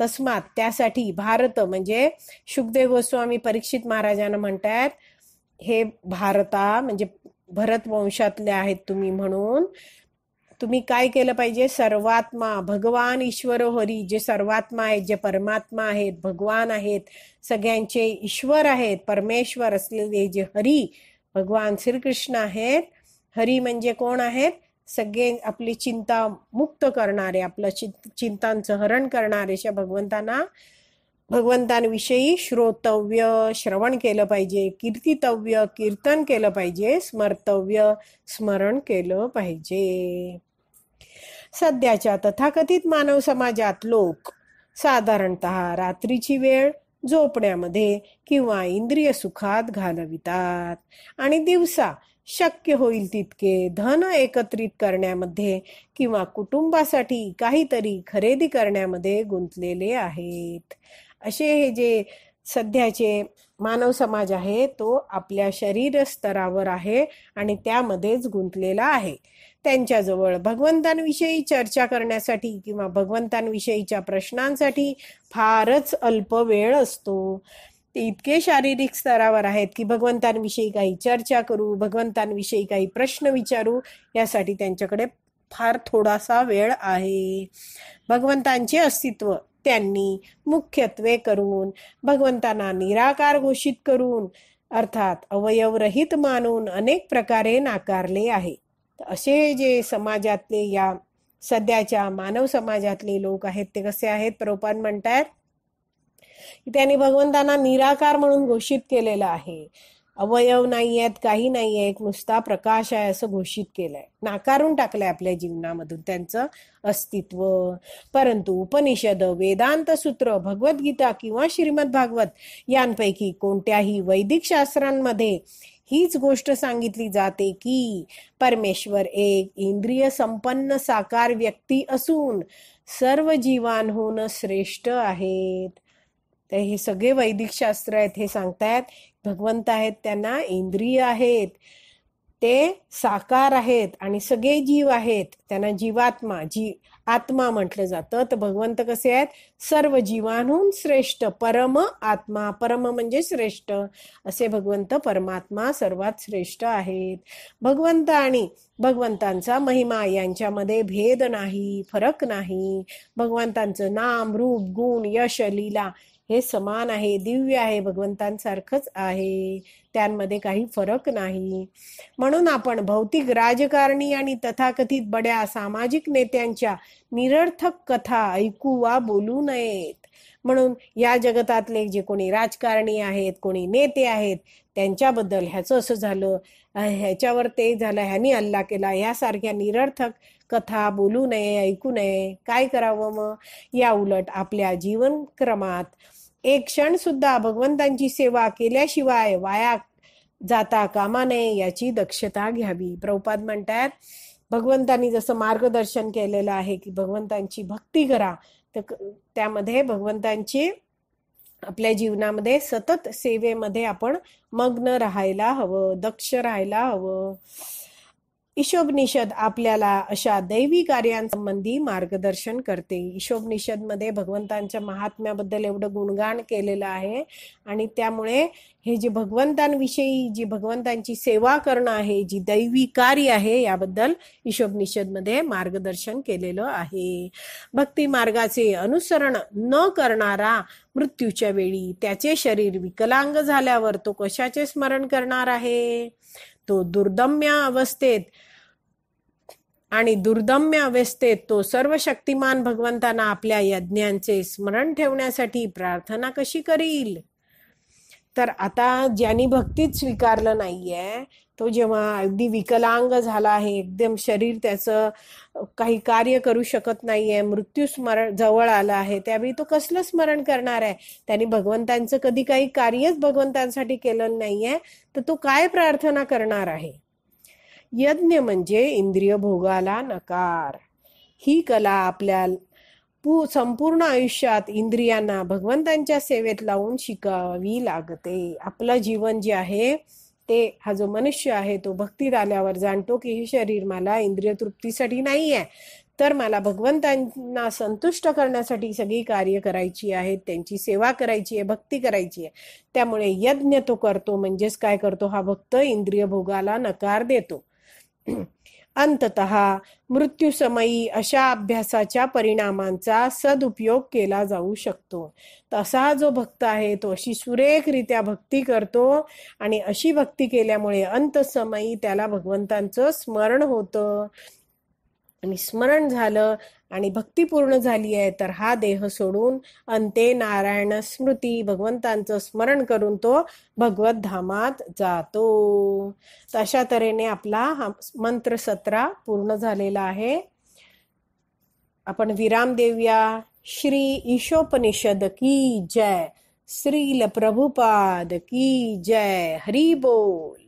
तस्मात त्यासाठी भारत म्हणजे शुकदेव गोस्वामी परीक्षित महाराजांना म्हणतात हे भारता म्हणजे भरत वंशातले आहेत तुम्ही म्हणून तुम्ही काय केलं पाहिजे सर्वात्मा भगवान ईश्वर हरी जे सर्वात्मा आहेत जे परमात्मा आहेत भगवान आहेत सगळ्यांचे ईश्वर आहेत परमेश्वर असलेले जे हरी भगवान श्रीकृष्ण आहेत हरी म्हणजे कोण आहेत सगळे आपली चिंता मुक्त करणारे आपलं चिंतांचं हरण करणारे अशा भगवंतांना भगवंतांविषयी श्रोतव्य श्रवण केलं पाहिजे कीर्तितव्य कीर्तन केलं पाहिजे स्मर्तव्य स्मरण केलं पाहिजे सध्याच्या तथाकथित मानव समाजात लोक साधारणत रात्रीची वेळ झोपण्यामध्ये किंवा इंद्रिय सुखात घालवितात आणि दिवसा शक्य होईल तितके धन एकत्रित करण्यामध्ये किंवा कुटुंबासाठी काहीतरी खरेदी करण्यामध्ये गुंतलेले आहेत असे हे जे सध्याचे मानव समाज आहे तो आपल्या शरीर स्तरावर आहे आणि त्यामध्येच गुंतलेला आहे त्यांच्याजवळ भगवंतांविषयी चर्चा करण्यासाठी किंवा भगवंतांविषयीच्या प्रश्नांसाठी फारच अल्प वेळ असतो ते इतके शारीरिक स्तरावर आहेत की भगवंतांविषयी काही चर्चा करू भगवंतांविषयी काही प्रश्न विचारू यासाठी त्यांच्याकडे फार थोडासा वेळ आहे भगवंतांचे अस्तित्व त्यांनी मुख्यत्वे करून भगवंतांना निराकार घोषित करून अर्थात अवयवरहित मानून अनेक प्रकारे नाकारले आहे असे जे समाजातले या सध्याच्या मानव समाजातले लोक आहेत ते कसे आहेत प्रोपान म्हणतात त्यांनी भगवंतांना निराकार म्हणून घोषित केलेलं आहे अवयव नाही आहेत काही नाही आहेत नुसता प्रकाश आहे असं घोषित केलंय नाकारून टाकलंय आपल्या जीवनामधून त्यांचं अस्तित्व परंतु उपनिषद वेदांत सूत्र भगवद्गीता किंवा श्रीमद भागवत यांपैकी कोणत्याही वैदिक शास्त्रांमध्ये हीच गोष्ट सांगितली जाते की परमेश्वर एक इंद्रिय संपन्न साकार व्यक्ती असून सर्व जीवांहून श्रेष्ठ आहेत तर हे सगळे वैदिक शास्त्र आहेत हे सांगतायत भगवंत आहेत त्यांना इंद्रिय आहेत ते साकार आहेत आणि सगळे जीव आहेत त्यांना जीवात्मा जी आत्मा म्हटलं जातं तर भगवंत कसे आहेत सर्व जीवांहून श्रेष्ठ परम आत्मा परम म्हणजे श्रेष्ठ असे भगवंत परमात्मा सर्वात श्रेष्ठ आहेत भगवंत आणि भगवंतांचा महिमा यांच्यामध्ये भेद नाही फरक नाही भगवंतांचं नाम रूप गुण यश लीला हे समान आहे दिव्य आहे भगवंतांसारखंच आहे त्यांमध्ये काही फरक नाही म्हणून आपण भौतिक राजकारणी आणि तथाकथित बड्या सामाजिक नेत्यांच्या निरर्थक कथा ऐकू वा बोलू नयेत म्हणून या जगतातले जे कोणी राजकारणी आहेत कोणी नेते आहेत त्यांच्याबद्दल ह्याचं असं झालं ह्याच्यावर ते झालं ह्यानी हल्ला केला ह्यासारख्या निरर्थक कथा बोलू नये ऐकू नये काय करावं मग या उलट आपल्या जीवनक्रमात एक क्षण सुद्धा भगवंतांची सेवा केल्याशिवाय वाया जाता कामा नये याची दक्षता घ्यावी प्रभुपाद म्हणतात भगवंतांनी जसं मार्गदर्शन केलेलं आहे की भगवंतांची भक्ती करा तर त्यामध्ये भगवंतांची आपल्या जीवनामध्ये सतत सेवेमध्ये आपण मग्न राहायला हवं दक्ष राहायला हवं ईशोपनिषद आपल्याला अशा दैवी कार्यांसंबंधी मार्गदर्शन करते ईशोपनिषद मध्ये भगवंतांच्या महात्म्याबद्दल एवढं गुणगान केलेलं आहे आणि त्यामुळे हे जे भगवंतांविषयी जी भगवंतांची सेवा करणं आहे जी दैवी कार्य आहे याबद्दल ईशोपनिषद मध्ये मार्गदर्शन केलेलं आहे भक्ती मार्गाचे अनुसरण न करणारा मृत्यूच्या वेळी त्याचे शरीर विकलांग झाल्यावर तो कशाचे स्मरण करणार आहे तो दुर्दम्य अवस्थेत आणि दुर्दम्य अवस्थेत तो सर्व शक्तिमान भगवंतांना आपल्या यज्ञांचे स्मरण ठेवण्यासाठी प्रार्थना कशी करील तर आता ज्यांनी भक्तीच स्वीकारलं नाहीये तो जेव्हा अगदी विकलांग झाला आहे एकदम शरीर त्याचं काही कार्य करू शकत नाहीये मृत्यू स्मरण जवळ आला आहे त्यावेळी तो कसलं स्मरण करणार आहे त्याने भगवंतांचं कधी काही कार्यच भगवंतांसाठी केलं नाहीये तर तो काय प्रार्थना करणार आहे यज्ञ म्हणजे इंद्रिय भोगाला नकार ही कला आपल्या संपूर्ण आयुष्यात इंद्रियांना भगवंतांच्या सेवेत लावून शिकावी लागते आपलं जीवन जे आहे ते हा जो मनुष्य आहे तो भक्तीत आल्यावर जाणतो की हे शरीर मला इंद्रिय तृप्तीसाठी नाही आहे तर मला भगवंतांना संतुष्ट करण्यासाठी सगळी कार्य करायची आहेत त्यांची सेवा करायची आहे भक्ती करायची आहे त्यामुळे यज्ञ तो करतो म्हणजेच काय करतो हा भक्त इंद्रिय भोगाला नकार देतो अंतत मृत्यूसमयी अशा अभ्यासाच्या परिणामांचा सदुपयोग केला जाऊ शकतो तसा जो भक्त आहे तो अशी सुरेखरित्या भक्ती करतो आणि अशी भक्ती केल्यामुळे अंतसमयी त्याला भगवंतांचं स्मरण होतं आणि स्मरण झालं आणि भक्ती पूर्ण झाली आहे तर हा देह सोडून अंते नारायण स्मृती भगवंतांचं स्मरण करून तो भगवत धामात जातो अशा तऱ्हेने आपला हा मंत्र सत्रा पूर्ण झालेला आहे आपण विराम देऊया श्री ईशोपनिषद की जय श्रील प्रभुपाद की जय हरी बोल